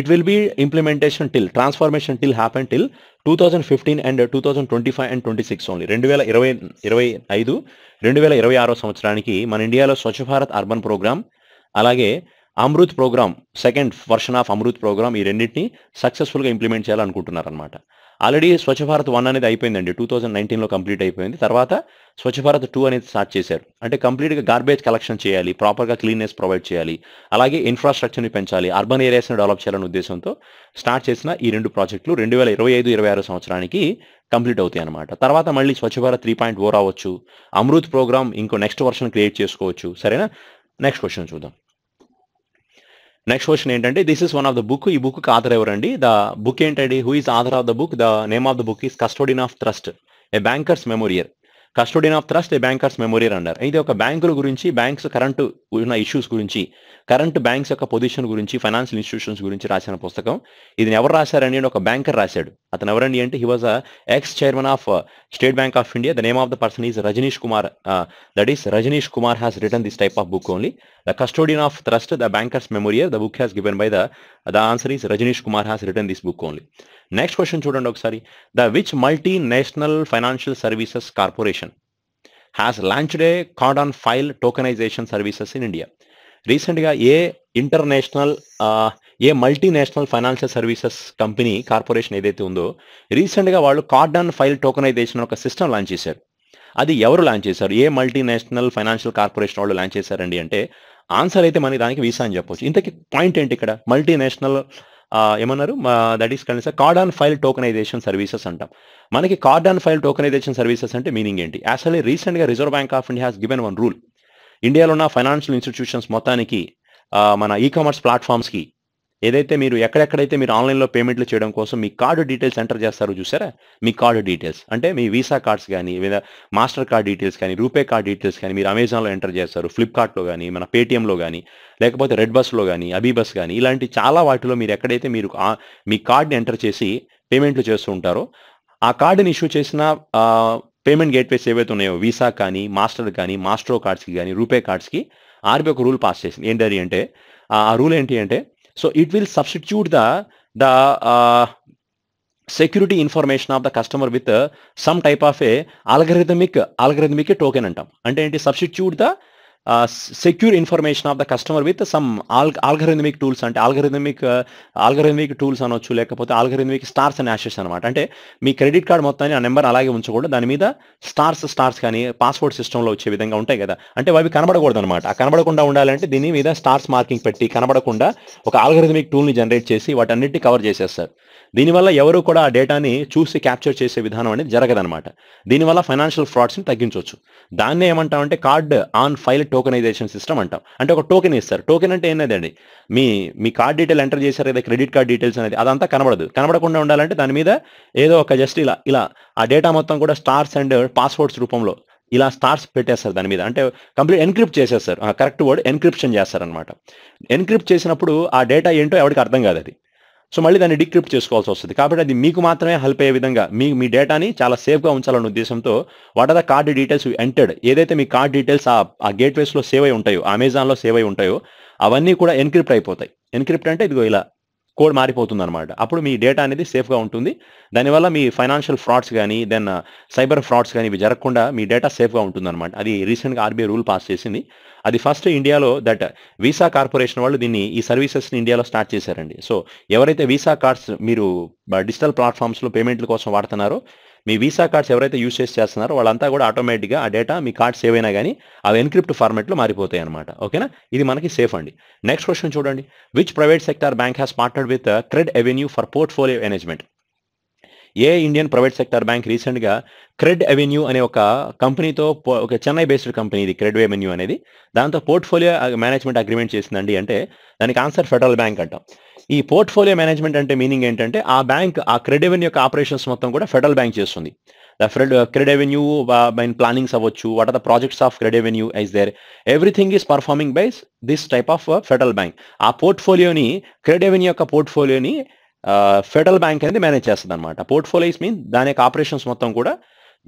it will be implementation till transformation till happen till two thousand fifteen and two thousand twenty five and twenty six only రెండు వేల ఇరవై ఇరవై ఐదు రెండు వేల ఇరవై ఆరో సంవత్సరానికి మన ఇండియాలో స్వచ్ఛ భారత్ అర్బన్ ప్రోగ్రామ్ అలాగే Amrut programme second version of Amrut programme ఈ రెండింటిని సక్సెస్ఫుల్గా ఇంప్లిమెంట్ చేయాలనుకుంటున్నారనమాట ఆల్రెడీ స్వచ్ఛ భారత్ వన్ అనేది అయిపోయిందండి టూ థౌజండ్ నైన్టీన్లో కంప్లీట్ అయిపోయింది తర్వాత స్వచ్ఛ భారత్ టూ అనేది స్టార్ట్ చేశారు అంటే కంప్లీట్గా గార్బేజ్ కలెక్షన్ చేయాలి ప్రాపర్గా క్లీన్నెస్ ప్రొవైడ్ చేయాలి అలాగే ఇన్ఫ్రాస్ట్రక్చర్ని పెంచాలి అర్బన్ ఏరియాస్ని డెవలప్ చేయాలనే ఉద్దేశంతో స్టార్ట్ చేసిన ఈ రెండు ప్రాజెక్టులు రెండు వేల ఇరవై ఐదు ఇరవై ఆరు సంవత్సరానికి కంప్లీట్ అవుతాయి అనమాట తర్వాత మళ్ళీ Swachh Bharat three point four రావచ్చు అమృత్ ప్రోగ్రామ్ ఇంకో నెక్స్ట్ వర్షన్ క్రియేట్ చేసుకోవచ్చు సరేనా నెక్స్ట్ క్వశ్చన్ చూద్దాం నెక్స్ట్ క్వశ్చన్ ఏంటంటే this is one of the book ఈ బుక్ ఆథర్ ఎవరండి ద బుక్ ఏంటండి who is author of the book the name of the book is custodian of trust a bankers memorial custodian of trust bankers memorial అన్నారు ఇది ఒక బ్యాంకుల గురించి బ్యాంక్స్ కరెంట్ ఉన్న ఇష్యూస్ గురించి కరెంట్ బ్యాంక్స్ యొక్క పొజిషన్ గురించి ఫైనాన్షియల్ ఇన్స్టిట్యూషన్స్ గురించి రాసిన పుస్తకం ఇది ఎవరు అని ఒక బ్యాంకర్ రాశాడు అతను ఎవరండి అంటే he was a ex chairman of state bank of India the name of the person is Rajneesh Kumar that is Rajneesh Kumar has return this type of book only the custodian of trust the bankers memorial the book has given by the the answer is Rajneesh Kumar has return this book only next question చూడండి ఒకసారి the which multi national financial services corporation has launched A card on file tokenisation services in India రీసెంట్గా a international a multinational financial services company corporation ఏదైతే ఉందో రీసెంట్గా వాళ్ళు కార్డ్ ఆన్ ఫైల్ టోకనైజేషన్ ఒక సిస్టమ్ లాంచ్ చేశారు అది ఎవరు లాంచ్ చేశారు ఏ మల్టీనేషనల్ ఫైనాన్షియల్ కార్పొరేషన్ వాళ్ళు లాంచ్ చేశారండి అంటే ఆన్సర్ అయితే మనకి దానికి వీసా అని చెప్పొచ్చు ఇంతకీ పాయింట్ ఏంటి ఇక్కడ మల్టీనేషనల్ ఏమన్నారు that is concern card on file tokenisation services అంటాం మనకి card on file tokenisation services అంటే మీనింగ్ ఏంటి యాక్చువల్లీ రీసెంట్గా reserve bank of India has given one rule ఇండియాలో ఉన్న ఫైనాన్షియల్ ఇన్స్టిట్యూషన్స్ మొత్తానికి మన ఈ కామర్స్ ప్లాట్ఫామ్స్కి ఏదైతే మీరు ఎక్కడెక్కడైతే మీరు ఆన్లైన్లో పేమెంట్లు చేయడం కోసం మీ కార్డు డీటెయిల్స్ ఎంటర్ చేస్తారో చూసారా మీ కార్డు డీటెయిల్స్ అంటే మీ వీసా కార్డ్స్ కానీ లేదా మాస్టర్ కార్డ్ డీటెయిల్స్ కానీ రూపే కార్డ్ డీటెయిల్స్ కానీ మీరు అమెజాన్లో ఎంటర్ చేస్తారు ఫ్లిప్కార్ట్లో కానీ మన పేటీఎంలో కానీ లేకపోతే రెడ్ బస్లో కానీ అబీబస్ కానీ ఇలాంటి చాలా వాటిలో మీరు ఎక్కడైతే మీరు మీ కార్డ్ని ఎంటర్ చేసి పేమెంట్లు చేస్తూ ఉంటారో ఆ కార్డుని ఇష్యూ చేసిన పేమెంట్ గేట్వేస్ ఏవైతే ఉన్నాయో వీసా కానీ మాస్టర్ కానీ మాస్ట్రో కార్డ్స్కి కానీ రూపే కార్డ్స్కి ఆర్బీ ఒక రూల్ పాస్ చేసింది ఏంటది అంటే ఆ రూల్ ఏంటి అంటే So it will substitute the the uh, security information of the customer with uh, some type of a algorithmic algorithmic token అంటాం అంటే ఏంటి substitute the secure information of the customer with some all algorithmic tools అంటే ఆల్గరిథమిక్ ఆల్గరిథమిక్ టూల్స్ అనొచ్చు లేకపోతే ఆల్గరిథమిక్ స్టార్స్ అని యాషెస్ అనమాట అంటే మీ క్రెడిట్ కార్డ్ మొత్తాన్ని ఆ నెంబర్ అలాగే ఉంచకూడదు దాని మీద స్టార్స్ స్టార్స్ కానీ పాస్వర్డ్ సిస్టంలో వచ్చే విధంగా ఉంటాయి కదా అంటే అవి కనబడకూడదు అనమాట ఆ కనబడకుండా ఉండాలంటే దీని మీద స్టార్స్ మార్కింగ్ పెట్టి కనబడకుండా ఒక ఆల్గరిథమిక్ టూల్ని జనరేట్ చేసి వాటన్నిటిని కవర్ చేసేస్తారు దీనివల్ల ఎవరు కూడా ఆ డేటాని చూసి క్యాప్చర్ చేసే విధానం అనేది జరగదనమాట దీనివల్ల ఫైనాన్షియల్ ఫ్రాడ్స్ని తగ్గించవచ్చు దాన్నే ఏమంటామంటే card on file tokenisation system అంటాం అంటే ఒక టోకెన్ ఇస్తారు టోకెన్ అంటే ఏంటండి మీ మీ కార్డ్ డీటెయిల్ ఎంటర్ చేశారు కదా క్రెడిట్ కార్డ్ డీటెయిల్స్ అనేది అదంతా కనబడదు కనబడకుండా ఉండాలంటే దాని మీద ఏదో ఒక జస్ట్ ఇలా ఇలా ఆ డేటా మొత్తం కూడా స్టార్స్ అండ్ పాస్వర్డ్స్ రూపంలో ఇలా స్టార్స్ పెట్టేస్తారు దాని మీద అంటే కంప్లీట్ ఎన్క్రిప్ట్ చేసేస్తారు కరెక్ట్ వర్డ్ ఎన్క్రిప్షన్ చేస్తారనమాట ఎన్క్రిప్ట్ చేసినప్పుడు ఆ డేటా ఏంటో ఎవరికి అర్థం కాదు అది సో మళ్ళీ దాన్ని డిక్రిప్ట్ చేసుకోవాల్సి వస్తుంది కాబట్టి అది మీకు మాత్రమే హెల్ప్ అయ్యే విధంగా మీ మీ డేటాని చాలా సేఫ్గా ఉంచాలన్న ఉద్దేశంతో what are the card details entered ఏదైతే మీ కార్డ్ డీటెయిల్స్ ఆ గేట్వేస్లో సేవ్ అయి ఉంటాయో అమెజాన్లో సేవ్ అయి ఉంటాయో అవన్నీ కూడా ఎన్క్రిప్ట్ అయిపోతాయి ఎన్క్రిప్ట్ అంటే ఇదిగో ఇలా కోడ్ మారిపోతుంది అనమాట అప్పుడు మీ డేటా అనేది సేఫ్గా ఉంటుంది దానివల్ల మీ ఫైనాన్షియల్ ఫ్రాడ్స్ కానీ దెన్ సైబర్ ఫ్రాడ్స్ కానీ ఇవి జరగకుండా మీ డేటా సేఫ్గా ఉంటుంది అనమాట అది రీసెంట్గా ఆర్బీఐ రూల్ పాస్ చేసింది అది ఫస్ట్ ఇండియాలో దట్ వీసా కార్పొరేషన్ వాళ్ళు దీన్ని ఈ సర్వీసెస్ని ఇండియాలో స్టార్ట్ చేశారండి సో ఎవరైతే వీసా కార్డ్స్ మీరు డిజిటల్ ప్లాట్ఫామ్స్లో పేమెంట్ల కోసం వాడుతున్నారో మీ వీసా కార్డ్స్ ఎవరైతే యూస్ చేసి చేస్తున్నారో వాళ్ళంతా కూడా ఆటోమేటిక్గా ఆ డేటా మీ కార్డ్ సేవ్ అయినా కానీ అవి ఎన్క్రిప్ట్ ఫార్మెట్లో మారిపోతాయి అనమాట ఓకేనా ఇది మనకి సేఫ్ అండి నెక్స్ట్ క్వశ్చన్ చూడండి which uh, private sector bank has partnered with Cred Avenue for portfolio management a Indian private sector bank రీసెంట్గా క్రెడ్ అవెన్యూ అనే ఒక కంపెనీతో ఒక చెన్నై బేస్డ్ కంపెనీ ఇది క్రెడ్ ఎవెన్యూ అనేది దాంతో పోర్ట్ఫోలియో మేనేజ్మెంట్ అగ్రిమెంట్ చేసిందండి అంటే దానికి ఆన్సర్ ఫెడరల్ బ్యాంక్ అంటాం ఈ పోర్ట్ఫోలియో మేనేజ్మెంట్ అంటే మీనింగ్ ఏంటంటే ఆ బ్యాంక్ ఆ క్రెడెవెన్యూ యొక్క ఆపరేషన్స్ మొత్తం కూడా ఫెడరల్ బ్యాంక్ చేస్తుంది ఎవెన్యూ మైన్ ప్లానింగ్స్ అవ్వచ్చు what are the projects of Avenue is there everything is performing by this type of Federal Bank ఆ పోర్ట్ఫోలియోని ఎవెన్యూ యొక్క పోర్ట్ఫోలియోని ఫెడరల్ uh, బ్యాంక్ అనేది మేనేజ్ చేస్తుంది అనమాట పోర్ట్ఫోలియోస్ మీన్ దాని యొక్క ఆపరేషన్స్ మొత్తం కూడా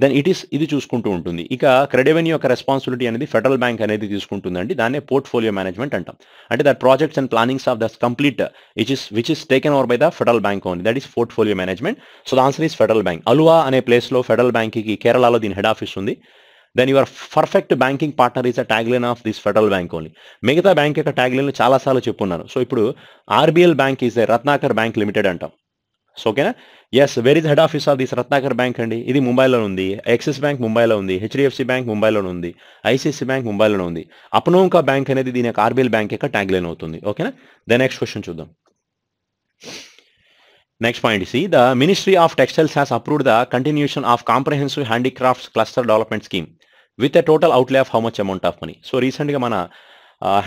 దెన్ ఇట్ ఈస్ ఇది చూసుకుంటూ ఉంటుంది ఇక క్రెడెవెన్యూ యొక్క రెస్పాన్సిబిలిటీ అనేది ఫెడరల్ బ్యాంక్ అనేది తీసుకుంటుందండి దాన్నే పోర్ట్ఫోలియో మేనేజ్మెంట్ అంటాం అంటే that projects and plannings of this complete it is which is taken over by the Federal Bank only that is portfolio management so the answer is Federal Bank Aluva అనే ప్లేస్లో ఫెడరల్ బ్యాంక్కి కేరళలో దీని హెడ్ ఆఫీస్ ఉంది then your perfect banking partner is a tagline of this Federal Bank only మిగతా బ్యాంక్ యొక్క చాలా చాలాసార్లు చెప్పున్నారు సో ఇప్పుడు RBL Bank is Ratnakar Bank Limited అంటాం సో ఓకేనా yes very head office of this Ratnakar Bank అండి ఇది ముంబైలో ఉంది యాక్సిస్ బ్యాంక్ ముంబైలో ఉంది హెచ్డిఎఫ్సి బ్యాంక్ ముంబైలో ఉంది ఐసిఐసి బ్యాంక్ ముంబైలో ఉంది అప్నోంకా బ్యాంక్ అనేది దీని యొక్క ఆర్బీఎల్ బ్యాంక్ యొక్క ట్యాగ్ లైన్ అవుతుంది ఓకేనా ద నెక్స్ట్ క్వశ్చన్ చూద్దాం next point C the ministry of textiles has approved the continuation of comprehensive handicrafts cluster development scheme with a total outlay of how much amount of money so రీసెంట్గా మన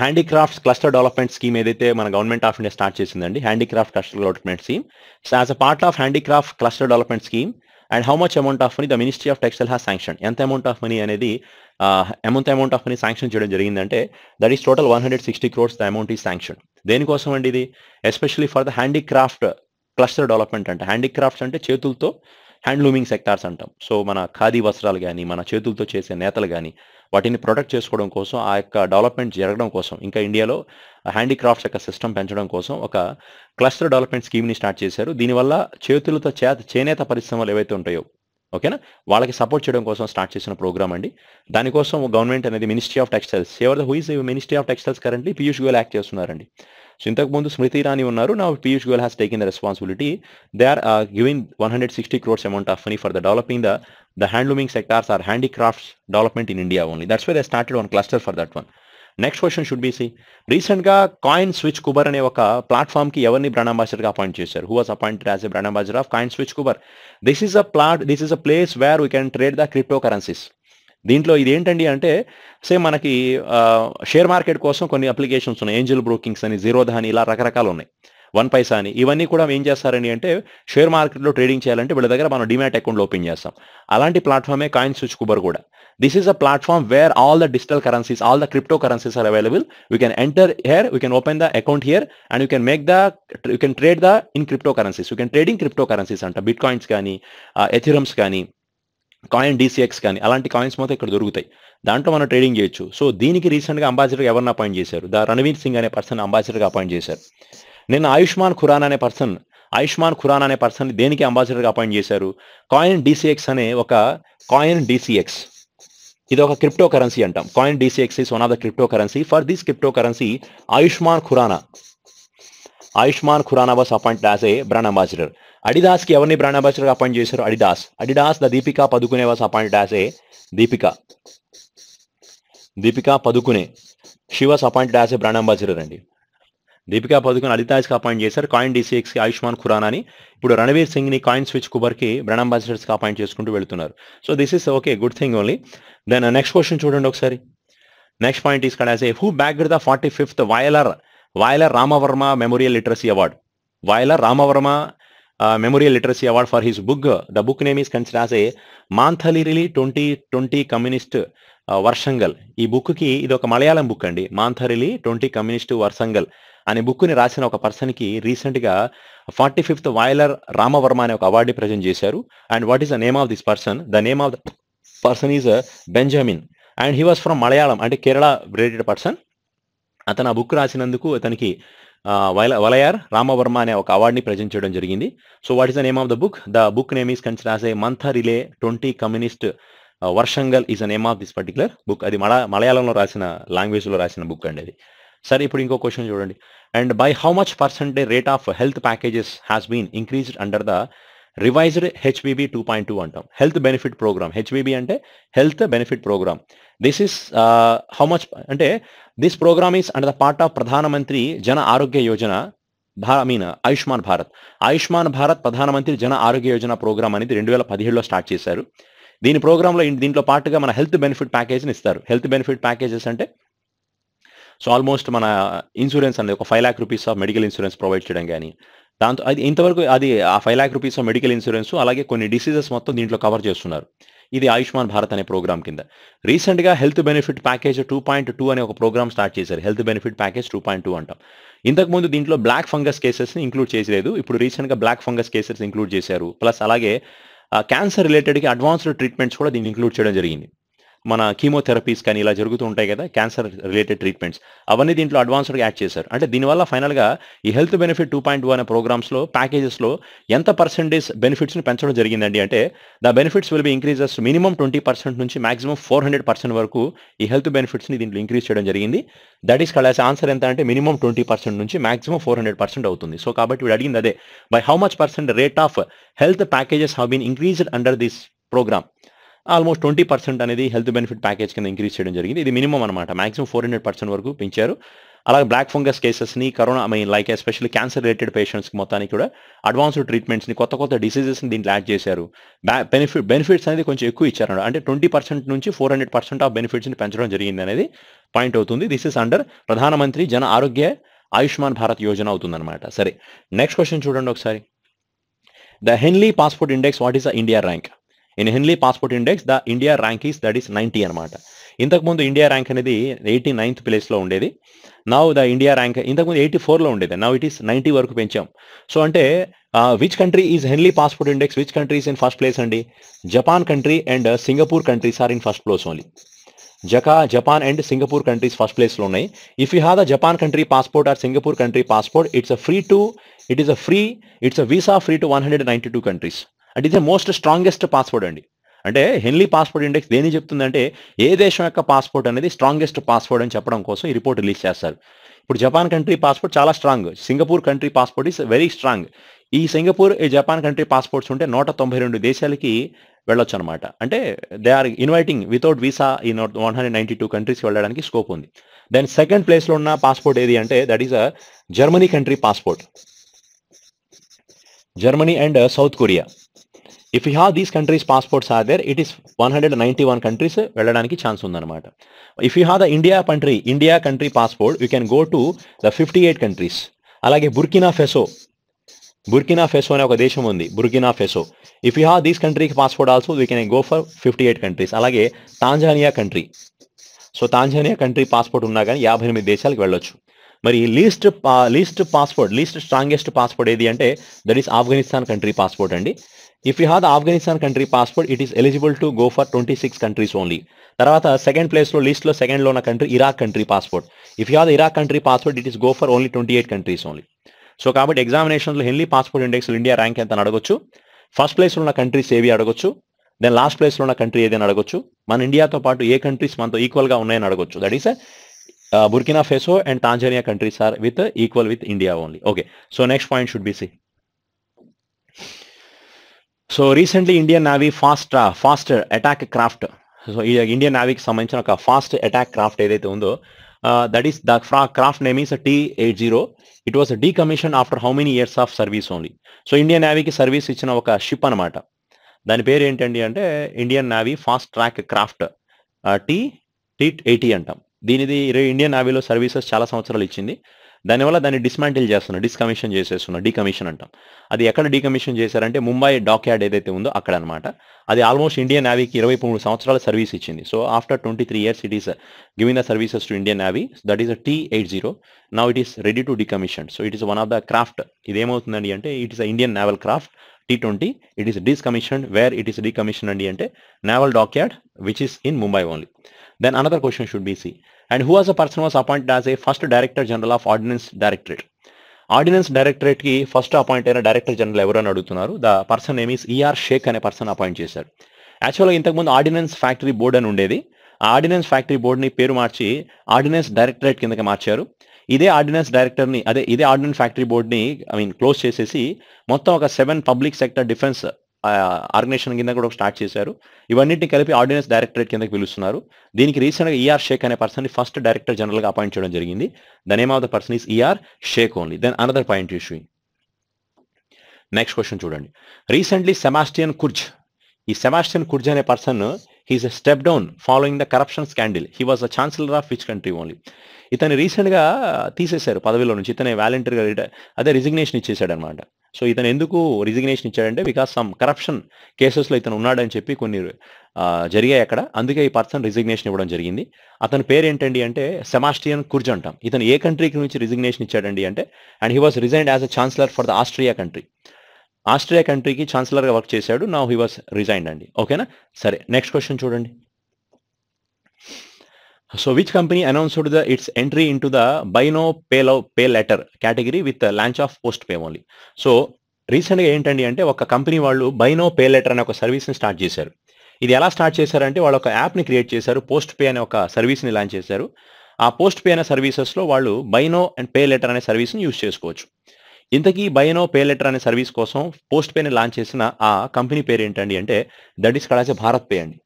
హ్యాండీక్రాఫ్ట్స్ క్లస్టర్ డెవలప్మెంట్ స్కీమ్ ఏదైతే మన గవర్నమెంట్ ఆఫ్ ఇండియా స్టార్ట్ చేసిందండి handicraft cluster development scheme so as a part of handicraft cluster development scheme and how much amount of money the ministry of textile has sanction ఎంత అమౌంట్ ఆఫ్ మనీ అనేది amount amount of money sanction చేయడం జరిగిందంటే that is total one hundred sixty crores the amount is sanction దేనికోసం అండి ఇది especially for the handicraft cluster development అంటే హ్యాండీక్రాఫ్ట్స్ అంటే చేతులతో హ్యాండ్లూమింగ్ సెక్టార్స్ అంటాం సో మన ఖాదీ వస్త్రాలు కానీ మన చేతులతో చేసే నేతలు కానీ వాటిని ప్రొటెక్ట్ చేసుకోవడం కోసం ఆ యొక్క డెవలప్మెంట్ జరగడం కోసం ఇంకా ఇండియాలో హ్యాండీక్రాఫ్ట్స్ యొక్క సిస్టమ్ పెంచడం కోసం ఒక క్లస్టర్ డెవలప్మెంట్ స్కీమ్ని స్టార్ట్ చేశారు దీనివల్ల చేతులతో చేత చేనేత పరిశ్రమలు ఏవైతే ఉంటాయో ఓకేనా వాళ్ళకి సపోర్ట్ చేయడం కోసం స్టార్ట్ చేసిన ప్రోగ్రామ్ అండి దానికోసం గవర్నమెంట్ అనేది ministry of textiles the who is ministry of textiles currently Piyush Goyal act చేస్తున్నారండి సో ఇంతకుముందు స్మృతి ఇరానీ ఉన్నారు నా Piyush Goyal has taken the responsibility they are giving one hundred sixty crores amount of money for the developing the the handlooming sectors are are development in India only that's That's where I started one cluster for that next question should be C రీసెంట్గా కాయిన్ స్విచ్ కుబర్ అనే ఒక ప్లాట్ఫామ్కి ఎవరిని బ్రాండ్ అంబాసిడర్గా అపాయింట్ చేశారు who was appointed as a brand ambassador of Coin Switch Kuber this is a plat this is a place where we can trade the crypto currencies దీంట్లో ఇది ఏంటండి అంటే సేమ్ మనకి షేర్ మార్కెట్ కోసం కొన్ని అప్లికేషన్స్ ఉన్నాయి ఏంజిల్ బ్రోకింగ్స్ అని జీరో దాని ఇలా రకరకాలు ఉన్నాయి వన్ పైసా అని ఇవన్నీ కూడా ఏం చేస్తారని అంటే షేర్ మార్కెట్లో ట్రేడింగ్ చేయాలంటే వీళ్ళ దగ్గర మనం డిమాట్ అకౌంట్ ఓపెన్ చేస్తాం అలాంటి ప్లాట్ఫామే కాయిన్ స్విచ్ కుబర్ కూడా this is a platform where all the digital currencies all the crypto currencies are available you can enter here you can open the account here and you can make the you can trade the in crypto currencies you can trading crypto currencies అంట బిట్ కాయిన్స్ కానీ ఎథిరమ్స్ కానీ కాయిన్ డీసీఎక్స్ కానీ అలాంటి కాయిన్స్ మొత్తం ఇక్కడ దొరుకుతాయి దాంట్లో మనం ట్రేడింగ్ చేయొచ్చు సో దీనికి రీసెంట్గా అంబాసిడర్గా ఎవరిని అపాయింట్ చేశారు ద రణవీర్ సింగ్ అనే పర్సన్ అంబాసిడర్గా అపాయింట్ చేశారు నిన్న ఆయుష్మాన్ ఖురాన్ అనే పర్సన్ ఆయుష్మాన్ ఖురాన్ అనే పర్సన్ దేనికి అంబాసిడర్గా అపాయింట్ చేశారు కాయిన్ డీసీఎక్స్ అనే ఒక కాయిన్ డీసీఎక్స్ ఇది ఒక క్రిప్టో కరెన్సీ అంటాం Coin DCX is one of the crypto currency for this crypto currency Ayushmann Khurana Ayushmann Khurana was appoint as a brand ambassador Adidas కి ఎవరిని బ్రాండ్ అంబాసిడర్గా అపాయింట్ చేశారు Adidas Adidas the Deepika Padukone was appoint as a Deepika Deepika Padukone she was appointed as a brand ambassador అండి దీపికా పదుకుని కి అపాయింట్ చేశారు కాయిన్ కి ఆయుష్మాన్ ఖురానా అని ఇప్పుడు రణవీర్ సింగ్ ని కాయిన్ స్విచ్ కుబర్ కి బ్రాండ్ కి అపాయింట్ చేసుకుంటూ వెళ్తున్నారు so this is okay good thing only then next question చూడండి ఒకసారి నెక్స్ట్ పాయింట్ ఈస్ కడాస్ who bagged the forty fifth Vayalar Vayalar Ramavarma memorial literacy award Vayalar Ramavarma memorial literacy award for his book the book name is consider as a Manthalirile twenty twenty communist Varshangal ఈ బుక్కి ఇది ఒక మలయాళం బుక్ అండి మాంథరిలి ట్వంటీ కమ్యూనిస్ట్ వర్షంగల్ అనే బుక్ని రాసిన ఒక పర్సన్కి రీసెంట్గా ఫార్టీ ఫిఫ్త్ వాయిలర్ రామవర్మ అనే ఒక అవార్డు ప్రజెంట్ చేశారు and what is the name of this person the name of the person is Benyamin and he was from Malayalam అంటే కేరళ రిలేటెడ్ పర్సన్ అతను ఆ బుక్ రాసినందుకు అతనికి వల వలయార్ రామవర్మ అనే ఒక అవార్డుని ప్రజెంట్ చేయడం జరిగింది so what is the name of the book the book name is consider as a Manthalirile twenty communist Varshangal is the name of this particular book అది మలయాళంలో రాసిన లాంగ్వేజ్లో రాసిన బుక్ అండి అది సరే ఇప్పుడు ఇంకో క్వశ్చన్ చూడండి and by how much percentage rate of health packages has been increased under the revised HBB two point two అంటాం హెల్త్ బెనిఫిట్ ప్రోగ్రామ్ హెచ్బిబి అంటే health benefit program this is how much అంటే this program is and the part of Pradhanmantri Jan Arogya Yojana భా మీన్ ఆయుష్మాన్ భారత్ ఆయుష్మాన్ భారత్ ప్రధానమంత్రి జన ఆరోగ్య యోజన ప్రోగ్రామ్ అనేది రెండు వేల పదిహేడులో స్టార్ట్ చేశారు దీని ప్రోగ్రాంలో దీంట్లో పాటుగా మన హెల్త్ బెనిఫిట్ ప్యాకేజ్ని ఇస్తారు హెల్త్ బెనిఫిట్ ప్యాకేజెస్ అంటే సో ఆల్మోస్ట్ మన ఇన్సూరెన్స్ అనేది ఒక five lakh rupees of medical insurance provide చేయడం కానీ దాంతో అది ఇంతవరకు అది ఆ five lakh rupees of medical insurance అలాగే కొన్ని డిసీజెస్ మొత్తం దీంట్లో కవర్ చేస్తున్నారు ఇది ఆయుష్మాన్ భారత్ అనే ప్రోగ్రామ్ కింద రీసెంట్గా health benefit package two point two అనే ఒక ప్రోగ్రామ్ స్టార్ట్ చేశారు health benefit package two point two అంటాం ఇంతకుముందు దీంట్లో బ్లాక్ ఫంగస్ కేసెస్ని ఇంక్లూడ్ చేయలేదు ఇప్పుడు రీసెంట్గా బ్లాక్ ఫంగస్ కేసెస్ ఇంక్లూడ్ చేశారు ప్లస్ అలాగే క్యాన్సర్ రిలేటెడ్కి అడ్వాన్స్డ్ ట్రీట్మెంట్స్ కూడా దీన్ని ఇంక్లూడ్ చేయడం జరిగింది మన కీమోథెరపీస్ కానీ ఇలా జరుగుతూ ఉంటాయి కదా క్యాన్సర్ రిలేటెడ్ ట్రీట్మెంట్స్ అవన్నీ దీంట్లో అడ్వాన్స్డ్గా యాడ్ చేశారు అంటే దీనివల్ల ఫైనల్గా ఈ health benefit two point two అనే ప్రోగ్రామ్స్లో ప్యాకేజెస్లో ఎంత పర్సెంటేజ్ బెనిఫిట్స్ని పెంచడం జరిగిందండి అంటే the benefits will be increases minimum twenty percent నుంచి మాక్సిమం ఫోర్ హండ్రెడ్ పర్సెంట్ వరకు ఈ హెల్త్ బెనిఫిట్స్ని దీంట్లో ఇంక్రీజ్ చేయడం జరిగింది దట్ ఈస్ కళాస్ ఆన్సర్ ఎంత అంటే మినిమం ట్వంటీ పర్సెంట్ నుంచి మాక్సిమం ఫోర్ హండ్రెడ్ పర్సెంట్ అవుతుంది సో కాబట్టి వీడు అడిగింది అదే by how much percent rate of health packages have been increased under this programme almost twenty percent అనేది హెల్త్ బెనిఫిట్ ప్యాకేజ్ కింద ఇంక్రీజ్ చేయడం జరిగింది ఇది మినిమం అనమాట మాక్సిమం ఫోర్ హండ్రెడ్ పర్సెంట్ వరకు పెంచారు అలాగే బ్లాక్ ఫంగస్ కేసెస్ని corona I mean like especially cancer related పేషెంట్స్కి మొత్తానికి కూడా అడ్వాన్స్డ్ ట్రీట్మెంట్స్ని కొత్త కొత్త డిసీజెస్ని దీంట్లో యాడ్ చేశారు బెనిఫిట్ బెనిఫిట్స్ అనేది కొంచెం ఎక్కువ ఇచ్చారు అంటే ట్వంటీ పర్సెంట్ నుంచి ఫోర్ హండ్రెడ్ పర్సెంట్ ఆఫ్ బెనిఫిట్స్ని పెంచడం జరిగింది అనేది పాయింట్ అవుతుంది దిస్ ఇస్ అండర్ ప్రధానమంత్రి జన ఆరోగ్య ఆయుష్మాన్ భారత్ యోజన అవుతుందన్నమాట సరే నెక్స్ట్ క్వశ్చన్ చూడండి ఒకసారి the Henley passport index what is the India rank in Henley passport index the India rank is that is ninety అనమాట ఇంతకుముందు ఇండియా ర్యాంక్ అనేది ఎయిటీ నైన్త్ ప్లేస్లో ఉండేది నౌ ద ఇండియా ర్యాంక్ ఇంతకుముందు ఎయిటీ ఫోర్లో ఉండేది నౌ ఇట్ ఈస్ నైంటీ వరకు పెంచాం సో అంటే which country is Henley passport index which countries in first place అండి Japan country and Singapore countries are in first place only జకా Japan and Singapore countries first ప్లేస్లో ఉన్నాయి if you have the Japan country passport or Singapore country passport it's a free to it is a free it's a visa free to one hundred ninety two countries అండ్ ఇది మోస్ట్ స్ట్రాంగెస్ట్ పాస్పోర్ట్ అండి అంటే హెన్లీ పాస్పోర్ట్ ఇండెక్స్ దేని చెప్తుందంటే ఏ దేశం యొక్క పాస్పోర్ట్ అనేది స్ట్రాంగెస్ట్ పాస్పోర్ట్ అని చెప్పడం కోసం ఈ రిపోర్ట్ రిలీజ్ చేస్తారు ఇప్పుడు జపాన్ కంట్రీ పాస్పోర్ట్ చాలా strong Singapore country passport is very strong ఈ సింగపూర్ ఈ జపాన్ కంట్రీ పాస్పోర్ట్స్ ఉంటే నూట తొంభై రెండు దేశాలకి వెళ్ళొచ్చు అనమాట అంటే they are inviting without visa ఈ note one hundred ninety two కంట్రీస్కి వెళ్ళడానికి స్కోప్ ఉంది దెన్ సెకండ్ ప్లేస్లో ఉన్న పాస్పోర్ట్ ఏది అంటే that is a Germany country passport Germany and South Korea if you have these countries passports are there it is one hundred ninety one countries వెళ్ళడానికి ఛాన్స్ ఉందన్నమాట if you have the India country India country passport you can go to the fifty eight countries అలాగే బుర్కినా ఫెసో బుర్కినా ఫెసో అనే ఒక దేశం ఉంది Burkina Faso if you have these కంట్రీకి passport also we can go for fifty eight countries అలాగే Tanzania country so Tanzania country passport ఉన్నా కానీ యాభై ఎనిమిది దేశాలకు వెళ్ళొచ్చు మరి least least passport least strongest passport ఏది అంటే that is Afghanistan country passport అండి If you have the Afghanistan country passport, it is eligible to go for 26 countries only. Taravata, second place lo list lo second lo na country, Iraq country passport. If you have the Iraq country passport, it is go for only 28 countries only. So, kaabit examination lo Henley passport index lo India rank yantan adagochu. First place lo na country save adagochu. Then last place lo na country yedin adagochu. Man India to part to countries man to equal ga unnayin adagochu. That is a uh, Burkina Faso and Tanzania countries are with equal with India only. Okay. So, next point should be C. So recently Indian navy fast fast attack craft so ఈ ఇండియన్ నావీకి సంబంధించిన ఒక ఫాస్ట్ అటాక్ క్రాఫ్ట్ ఏదైతే ఉందో దట్ ఈస్ ద ఫ్రా craft name is T eight zero it was commission after how many years of service only so Indian నావీకి సర్వీస్ ఇచ్చిన ఒక షిప్ అనమాట దాని పేరు ఏంటండి అంటే Indian navy fast track craft T T eighty అంటాం దీనిది ఇండియన్ నావీలో సర్వీసెస్ చాలా సంవత్సరాలు ఇచ్చింది దానివల్ల దాన్ని డిస్మాంటిల్ చేస్తున్నాం డిస్కమిషన్ చేసేస్తున్నా డీకమిషన్ అంటాం అది ఎక్కడ డీకమిషన్ చేశారంటే ముంబై డాక్ యార్డ్ ఏదైతే ఉందో అక్కడ అనమాట అది ఆల్మోస్ట్ ఇండియన్ నావీకి ఇరవై మూడు సంవత్సరాల సర్వీస్ ఇచ్చింది so after twenty three years it is giving the services to Indian navy that is T eight zero నా it is ready to decommission so it is one of the craft ఇది ఏమవుతుందండి అంటే it is Indian naval craft T twenty it is decommission where it is decommission అండి అంటే naval dock yard which is in Mumbai only then another question should be C and who was a person was appointed as a first director general of ordnance directorate ordnance డైరెక్టరేట్కి ఫస్ట్ అపాయింట్ అయిన డైరెక్టర్ జనరల్ ఎవరు అని అడుగుతున్నారు the person name is E R Sheikh అనే పర్సన్ అపాయింట్ చేశారు యాక్చువల్గా ఇంతకుముందు ఆర్డినెన్స్ ఫ్యాక్టరీ బోర్డ్ అని ఉండేది ఆ ఆర్డినెన్స్ ఫ్యాక్టరీ ని పేరు మార్చి ఆర్డినెన్స్ డైరెక్టరేట్ కిందకి మార్చారు ఇదే ఆర్డినెన్స్ డైరెక్టర్ని అదే ఇదే ఆర్డినెన్స్ ఫ్యాక్టరీ ని ఐ మీన్ క్లోజ్ చేసేసి మొత్తం ఒక seven public sector defence organisation కింద కూడా స్టార్ట్ చేశారు ఇవన్నింటినీ కలిపి ఆర్డినెన్స్ డైరెక్టరేట్ కిందకి పిలుస్తున్నారు దీనికి రీసెంట్గా ఈఆర్ e షేక్ అనే పర్సన్ ని ఫస్ట్ డైరెక్టర్ జనరల్గా అపాయింట్ చేయడం జరిగింది the name of the person is E R Sheikh only then another point issue next question చూడండి రీసెంట్లీ సెమాస్టియన్ కుర్జ్ ఈ సెమాస్టియన్ కుర్జ్ అనే person he's a step down following the corruption scandal he was a chancellor of which country only ఇతను రీసెంట్గా తీసేశారు పదవిలో నుంచి ఇతనే వాలంటీర్గా రిటైర్ అదే రిజిగ్నేషన్ ఇచ్చేసాడు అనమాట సో ఇతను ఎందుకు రిజిగ్నేషన్ ఇచ్చాడంటే బికాస్ సమ్ కరప్షన్ కేసెస్లో ఇతను ఉన్నాడని చెప్పి కొన్ని జరిగాయి అక్కడ అందుకే ఈ పర్సన్ రిజిగ్నేషన్ ఇవ్వడం జరిగింది అతని పేరు ఏంటండి అంటే సెమాస్టియన్ కుర్జ్ అంటాం ఇతను ఏ కంట్రీకి నుంచి రిజిగ్నేషన్ ఇచ్చాడండి అంటే and he was resigned as a chancellor for the Austria country Austria కంట్రీకి ఛాన్సలర్గా వర్క్ చేశాడు నా హీ వాస్ రిజైన్డ్ అండి ఓకేనా సరే నెక్స్ట్ క్వశ్చన్ చూడండి so which company announced the its entry into the buy now pay low, pay later category with the launch of post pay only? రీసెంట్గా ఏంటండి అంటే ఒక కంపెనీ వాళ్ళు బైనో పే లెటర్ అనే ఒక సర్వీస్ని స్టార్ట్ చేశారు ఇది ఎలా స్టార్ట్ చేశారంటే వాళ్ళు ఒక యాప్ని క్రియేట్ చేశారు పోస్ట్ పే అనే ఒక సర్వీస్ని లాంచ్ చేశారు ఆ పోస్ట్ పే అనే సర్వీసెస్లో వాళ్ళు బైనో అండ్ పే లెటర్ అనే సర్వీస్ని యూజ్ చేసుకోవచ్చు ఇంతకీ బైనో పే లెటర్ అనే సర్వీస్ కోసం పోస్ట్ పేని లాంచ్ చేసిన ఆ కంపెనీ పేరు ఏంటండి అంటే దట్ ఈస్ కళాసే భారత్ పే అండి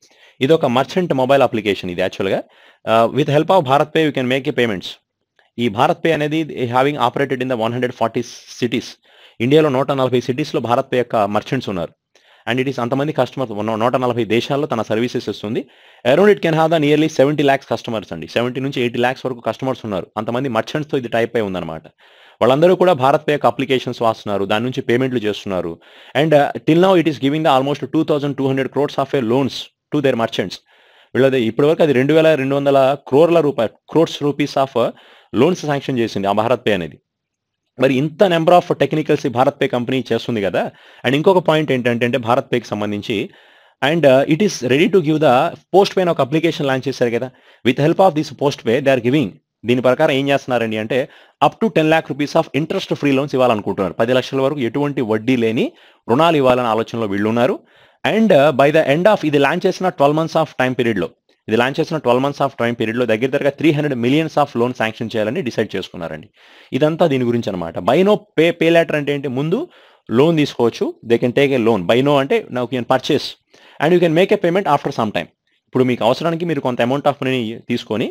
ఇది ఒక మర్చెంట్ మొబైల్ అప్లికేషన్ ఇది యాక్చువల్గా with help of Bharat Pe you can make a payments ఈ భారత్ పే అనేది having operated in the one hundred forty cities ఇండియాలో నూట నలభై సిటీస్లో భారత్ పే యొక్క మర్చెంట్స్ ఉన్నారు అండ్ ఇట్ ఈస్ అంతమంది కస్టమర్ నూట నలభై దేశాల్లో తన సర్వీసెస్ ఇస్తుంది around it can have the nearly seventy lakhs customers అండి సెవెంటీ నుంచి ఎయిటీ ల్యాక్స్ వరకు కస్టమర్స్ ఉన్నారు అంతమంది మర్చెంట్స్తో ఇది టైప్ అయి ఉందన్నమాట వాళ్ళందరూ కూడా భారత్ పే యొక్క అప్లికేషన్స్ వాస్తున్నారు దాని నుంచి పేమెంట్లు చేస్తున్నారు and till now it is giving the almost two thousand two hundred crores of a loans to their merchants వీళ్ళది ఇప్పటివరకు అది రెండు వేల రెండు వందల క్రోర్ల రూపాయ crores rupees of loans sanction చేసింది ఆ భారత్ పే అనేది మరి ఇంత number of technicals Bharat pay company చేస్తుంది కదా అండ్ ఇంకొక పాయింట్ ఏంటంటే అంటే భారత్ పేకి సంబంధించి and it is ready to give the post పేన్ ఒక అప్లికేషన్ లాంచ్ చేశారు కదా with help of this post pay they are giving దీని ప్రకారం ఏం చేస్తున్నారండి అంటే up to ten lakh rupees of interest free loans ఇవ్వాలనుకుంటున్నారు పది లక్షల వరకు ఎటువంటి వడ్డీ లేని రుణాలు ఇవ్వాలనే ఆలోచనలో వీళ్ళు ఉన్నారు and by the end of ఇది లాంచ్ చేసిన ట్వెల్వ్ మంత్స్ ఆఫ్ టైం పీరియడ్లో ఇది లాంచ్ చేసిన ట్వెల్వ్ మంత్స్ ఆఫ్ టైం పీరియడ్లో దగ్గర దగ్గర three hundred millions of loan sanction చేయాలని డిసైడ్ చేసుకున్నారండి ఇదంతా దీని గురించి అనమాట buy now pay pay later అంటే ఏంటి ముందు లోన్ తీసుకోవచ్చు they can take a loan buy now అంటే now can purchase and you can make a payment after some time ఇప్పుడు మీకు అవసరానికి మీరు కొంత అమౌంట్ ఆఫ్ మనీ తీసుకొని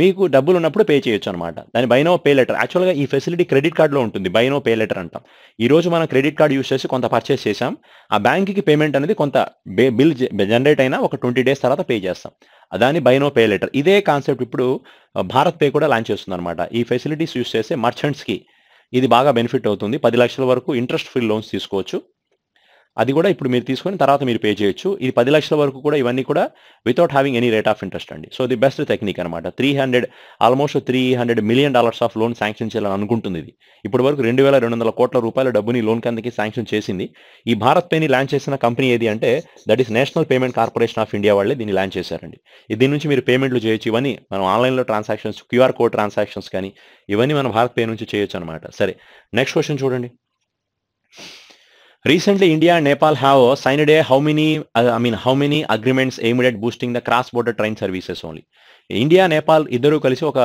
మీకు డబ్బులు ఉన్నప్పుడు పే చేయొచ్చు అనమాట దాని బైనో పే లెటర్ యాక్చువల్గా ఈ ఫెసిలిటీ క్రెడిట్ కార్డులో ఉంటుంది బైనో పే లెటర్ అంటాం ఈ రోజు మనం క్రెడిట్ కార్డు యూస్ చేసి కొంత పర్చేస్ చేసాం ఆ బ్యాంక్కి పేమెంట్ అనేది కొంత బిల్ జనరేట్ అయినా ఒక ట్వంటీ డేస్ తర్వాత పే చేస్తాం దాని బైనో పే లెటర్ ఇదే కాన్సెప్ట్ ఇప్పుడు భారత్ పే కూడా లాంచ్ చేస్తుంది అనమాట ఈ ఫెసిలిటీస్ యూస్ చేసే మర్చెంట్స్కి ఇది బాగా బెనిఫిట్ అవుతుంది పది లక్షల వరకు ఇంట్రెస్ట్ ఫ్రీ లోన్స్ తీసుకోవచ్చు అది కూడా ఇప్పుడు మీరు తీసుకొని తర్వాత మీరు పే చేయొచ్చు ఇది పది లక్షల వరకు కూడా ఇవన్నీ కూడా without having any rate of interest అండి సో ది బెస్ట్ టెక్నిక్ అనమాట three hundred almost three hundred million dollars of loan sanction చేయాలని అనుకుంటుంది ఇది ఇప్పటి వరకు రెండు వేల రెండు వందల కోట్ల రూపాయల డబ్బుని లోన్ కిందకి శాంక్షన్ చేసింది ఈ భారత్ పేని ల్యాండ్ చేసిన కంపెనీ ఏది అంటే that is national payment corporation of India వాళ్ళే దీన్ని ల్యాండ్ చేశారండి దీని నుంచి మీరు పేమెంట్లు చేయొచ్చు ఇవన్నీ మనం ఆన్లైన్లో ట్రాన్సాక్షన్స్ క్యూఆర్ కోడ్ ట్రాన్సాక్షన్స్ కానీ ఇవన్నీ మనం భారత్ పే నుంచి చేయొచ్చు అనమాట సరే నెక్స్ట్ క్వశ్చన్ చూడండి recently India Nepal Nepal have signed a how many, I uh, I mean, how many agreements aimed boosting the cross cross train services only India Nepal ఇద్దరు కలిసి ఒక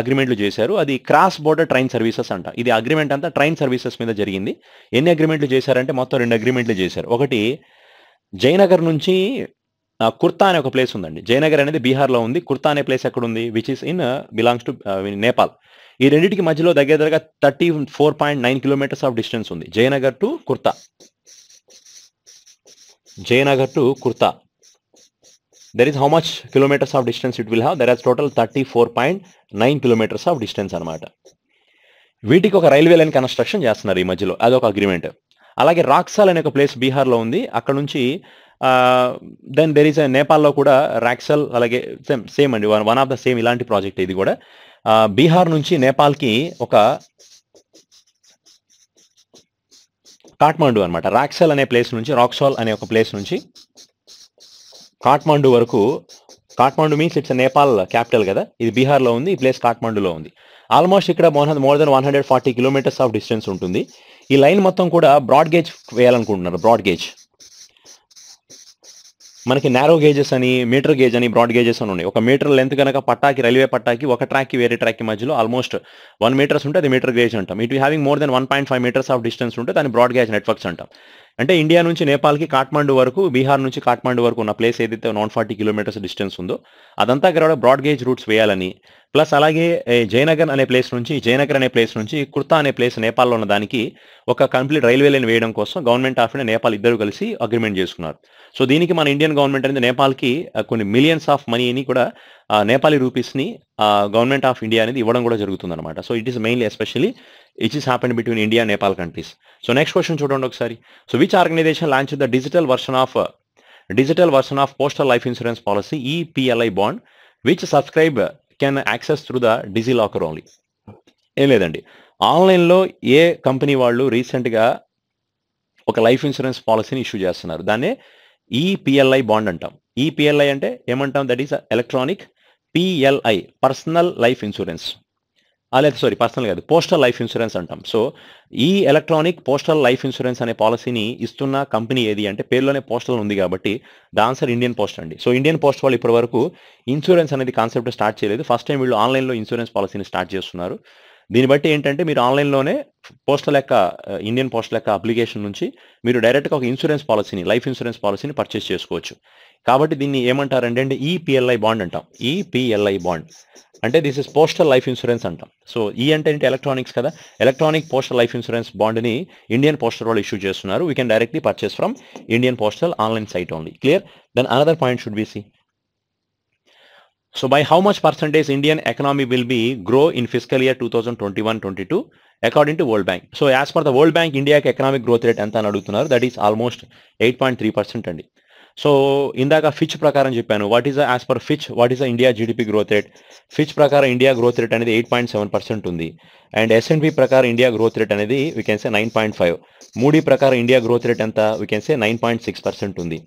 అగ్రిమెంట్లు చేశారు అది క్రాస్ బోర్డర్ ట్రైన్ సర్వీసెస్ అంట ఇది అగ్రిమెంట్ అంతా ట్రైన్ సర్వీసెస్ మీద జరిగింది ఎన్ని అగ్రిమెంట్లు చేశారంటే మొత్తం రెండు అగ్రిమెంట్లు చేశారు ఒకటి జయనగర్ నుంచి కుర్తా అనే ఒక ప్లేస్ ఉందండి జయనగర్ అనేది బీహార్లో ఉంది కుర్తా అనే ప్లేస్ ఎక్కడ ఉంది which is in belongs to Nepal ఈ రెండింటికి మధ్యలో దగ్గర దగ్గర thirty four point nine kilometres of distance ఉంది Jaynagar to Kurtha Jaynagar to Kurtha there is how much kilometres of distance it will have there as total thirty four point nine kilometres of distance అనమాట వీటికి ఒక రైల్వే లైన్ కన్స్ట్రక్షన్ చేస్తున్నారు ఈ మధ్యలో అది ఒక అగ్రిమెంట్ అలాగే రాక్సాల్ అనే ఒక ప్లేస్ బీహార్లో ఉంది అక్కడ నుంచి దెన్ దెర్ ఈస్ నేపాల్లో కూడా రాక్సల్ అలాగే సేమ్ సేమ్ అండి వన్ ఆఫ్ ద సేమ్ ఇలాంటి ప్రాజెక్ట్ ఇది కూడా బీహార్ నుంచి నేపాల్కి ఒక కాట్మాండు అనమాట రాక్సల్ అనే ప్లేస్ నుంచి రాక్సాల్ అనే ఒక ప్లేస్ నుంచి కాట్మాండు వరకు Kathmandu means it's Nepal capital కదా ఇది బీహార్లో ఉంది ఈ ప్లేస్ కాట్మాండులో ఉంది ఆల్మోస్ట్ ఇక్కడ more than one hundred forty kilometres of distance ఉంటుంది ఈ లైన్ మొత్తం కూడా బ్రాడ్ గేజ్ వేయాలనుకుంటున్నారు బ్రాడ్ గేజ్ మనకి నేరో గేజెస్ అని మీటర్ గేజ్ అని బ్రాడ్ గేజెస్ అని ఉన్నాయి ఒక మీటర్ లెంత్ కనుక పట్టాకి రైల్వే పట్టాకి ఒక ట్రాక్కి వేరే ట్రాక్కి మధ్యలో ఆల్మోస్ట్ వన్ మీటర్స్ ఉంటే అది మీటర్ గేజ్ అంటాం it having more than one point five metres of distance ఉంటే దాన్ని బ్రాడ్ గేజ్ నెట్వర్క్స్ అంటాం అంటే ఇండియా నుంచి నేపాల్కి కాఠ్మండు వరకు బీహార్ నుంచి కాఠ్మండు వరకు ఉన్న ప్లేస్ ఏదైతే నాన్ ఫార్టీ కిలోమీటర్స్ డిస్టెన్స్ ఉందో అదంతా ఇక్కడ బ్రాడ్ గేజ్ రూట్స్ వేయాలని ప్లస్ అలాగే జయనగర్ అనే ప్లేస్ నుంచి జయనగర్ అనే ప్లేస్ నుంచి కుర్తా అనే ప్లేస్ నేపాల్లో ఉన్న దానికి ఒక కంప్లీట్ రైల్వే లైన్ వేయడం కోసం గవర్నమెంట్ ఆఫ్ ఇండియా నేపాల్ ఇద్దరు కలిసి అగ్రిమెంట్ చేసుకున్నారు సో దీనికి మన ఇండియన్ గవర్నమెంట్ అనేది నేపాల్కి కొన్ని మిలియన్స్ ఆఫ్ మనీని కూడా నేపాలీ రూపీస్ని గవర్నమెంట్ ఆఫ్ ఇండియా అనేది ఇవ్వడం కూడా జరుగుతుందన్నమాట so it is mainly especially which is happen between India Nepal countries so next question చూడండి ఒకసారి so which organisation launch the digital version of digital version of postal life insurance policy EPLI bond which subscribe can access through the digi locker only ఏం లేదండి ఆన్లైన్లో ఏ కంపెనీ వాళ్ళు రీసెంట్గా ఒక లైఫ్ ఇన్సూరెన్స్ పాలసీని ఇష్యూ చేస్తున్నారు దాన్నే ఈపిఎల్ఐ e బాండ్ అంటాం ఈపిఎల్ఐ e అంటే ఏమంటాం that is electronic PLI personal life insurance లేదా సారీ పర్సనల్ కాదు పోస్టల్ లైఫ్ ఇన్సూరెన్స్ అంటాం సో ఈ ఎలక్ట్రానిక్ పోస్టల్ లైఫ్ ఇన్సూరెన్స్ అనే పాలసీని ఇస్తున్న కంపెనీ ఏది అంటే పేరులోనే పోస్టల్ ఉంది కాబట్టి ద ఆన్సర్ ఇండియన్ పోస్ట్ అండి సో ఇండియన్ పోస్ట్ వాళ్ళు వరకు ఇన్సూరెన్స్ అనేది కాన్సెప్ట్ స్టార్ట్ చేయలేదు ఫస్ట్ టైం వీళ్ళు ఆన్లైన్లో ఇన్సూరెన్స్ పాలసీని స్టార్ట్ చేస్తున్నారు దీన్ని బట్టి ఏంటంటే మీరు ఆన్లైన్లోనే పోస్టల్ యొక్క ఇండియన్ పోస్ట్ లెక్క అప్లికేషన్ నుంచి మీరు డైరెక్ట్గా ఒక ఇన్సూరెన్స్ పాలసీని లైఫ్ ఇన్సూరెన్స్ పాలసీని పర్చేస్ చేసుకోవచ్చు కాబట్టి దీన్ని ఏమంటారంటే అంటే ఈపిఎల్ఐ బాండ్ అంటాం ఈపిఎల్ఐ e బాండ్ అంటే this is postal life insurance అంటాం సో ఈ e అంటే ఏంటి ఎలక్ట్రానిక్స్ కదా ఎలక్ట్రానిక్ పోస్టల్ లైఫ్ ఇన్సూరెన్స్ బాండ్ని ఇండియన్ పోస్టల్ వాళ్ళు ఇష్యూ చేస్తున్నారు we can directly purchase from Indian postal online site only clear then another point should be see so by how much percentage Indian economy will be grow in physical year two thousand twenty one twenty two according to world bank so as per the world Bank ఇండియాకి ఎకనామిక్ గ్రోత్ రేట్ ఎంత అని అడుగుతున్నారు that is almost eight point three percent అండి సో ఇందాక ఫిచ్ ప్రకారం చెప్పాను what is as per Fitch what is India GDP growth rate Fitch ప్రకారం ఇండియా గ్రోత్ రేట్ అనేది ఎయిట్ పాయింట్ సెవెన్ పర్సెంట్ ఉంది అండ్ ఎస్ఎన్పి ప్రకారం ఇండియా గ్రోత్ రేట్ అనేది we can say nine point five Moody ప్రకారం ఇండియా గ్రోత్ రేట్ ఎంత we can say nine point six percent ఉంది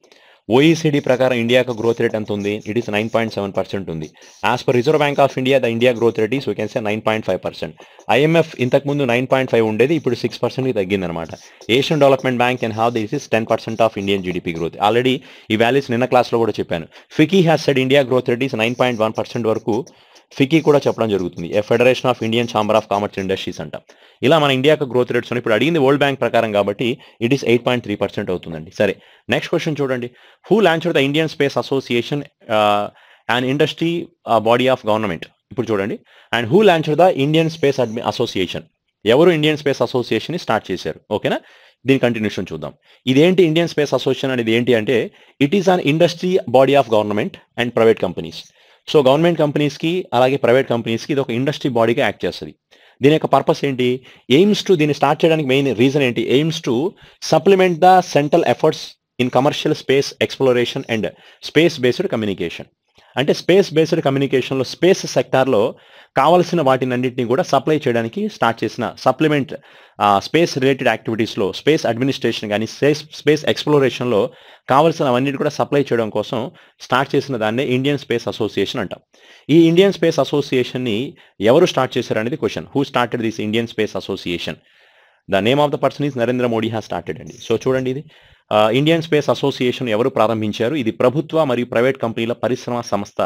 ఓఈసీడీ e ప్రకారం ఇండియాకు గ్రోత్ రేట్ ఎంత ఉంది it is nine point seven percent ఉంది as per Reserve bank of India the India growth rate is can nine point five percent IMF ఇంతకుముందు నైన్ పాయింట్ ఫైవ్ ఉండేది ఇప్పుడు సిక్స్ పర్సెంట్కి అనమాట Asian Development Bank can have this is ten percent of Indian GDP growth already ఈ వాల్యూస్ నిన్న క్లాస్లో కూడా చెప్పాను FICCI has said India growth rate is nine point one percent వరకు ఫికీ కూడా చెప్పడం జరుగుతుంది a Federation of Indian Chamber of Commerce Industries అంట ఇలా మన ఇండియాకు గ్రోత్ రేట్స్ ఇప్పుడు అడిగింది వరల్డ్ బ్యాంక్ ప్రకారం కాబట్టి it is eight point three percent అవుతుందండి సరే నెక్స్ట్ క్వశ్చన్ చూడండి who launch the Indian Space Association and industry body of government ఇప్పుడు చూడండి and who launch the Indian Space అడ్మి అసోసియేషన్ ఎవరు ఇండియన్ స్పేస్ అసోసియేషన్ స్టార్ట్ చేశారు ఓకేనా దీని కంటిన్యూషన్ చూద్దాం ఇదేంటి ఇండియన్ స్పేస్ అసోసియేషన్ అనేది ఏంటి అంటే it is an industry body of government and private companies so government కంపెనీస్కి అలాగే ప్రైవేట్ కంపెనీస్కి ఇది ఒక ఇండస్ట్రీ బాడీగా యాక్ట్ చేస్తుంది దీని యొక్క పర్పస్ ఏంటి ఎయిమ్స్ టు దీన్ని స్టార్ట్ చేయడానికి మెయిన్ రీజన్ ఏంటి aims to supplement the central efforts in commercial space exploration and space based communication అంటే స్పేస్ బేస్డ్ కమ్యూనికేషన్లో స్పేస్ సెక్టార్లో కావలసిన వాటినన్నింటినీ కూడా సప్లై చేయడానికి స్టార్ట్ చేసిన సప్లిమెంట్ స్పేస్ రిలేటెడ్ యాక్టివిటీస్లో స్పేస్ అడ్మినిస్ట్రేషన్ కానీ స్పేస్ స్పేస్ ఎక్స్ప్లోరేషన్లో అవన్నీ కూడా సప్లై చేయడం కోసం స్టార్ట్ చేసిన దాన్నే ఇండియన్ స్పేస్ అసోసియేషన్ అంటాం ఈ ఇండియన్ స్పేస్ అసోసియేషన్ని ఎవరు స్టార్ట్ చేశారనేది question who started this Indian Space Association the name of the person is Narendra Modi has started అండి సో చూడండి ఇది ఇండియన్ స్పేస్ అసోసియేషన్ ఎవరు ప్రారంభించారు ఇది ప్రభుత్వ మరియు ప్రైవేట్ కంపెనీల పరిశ్రమ సంస్థ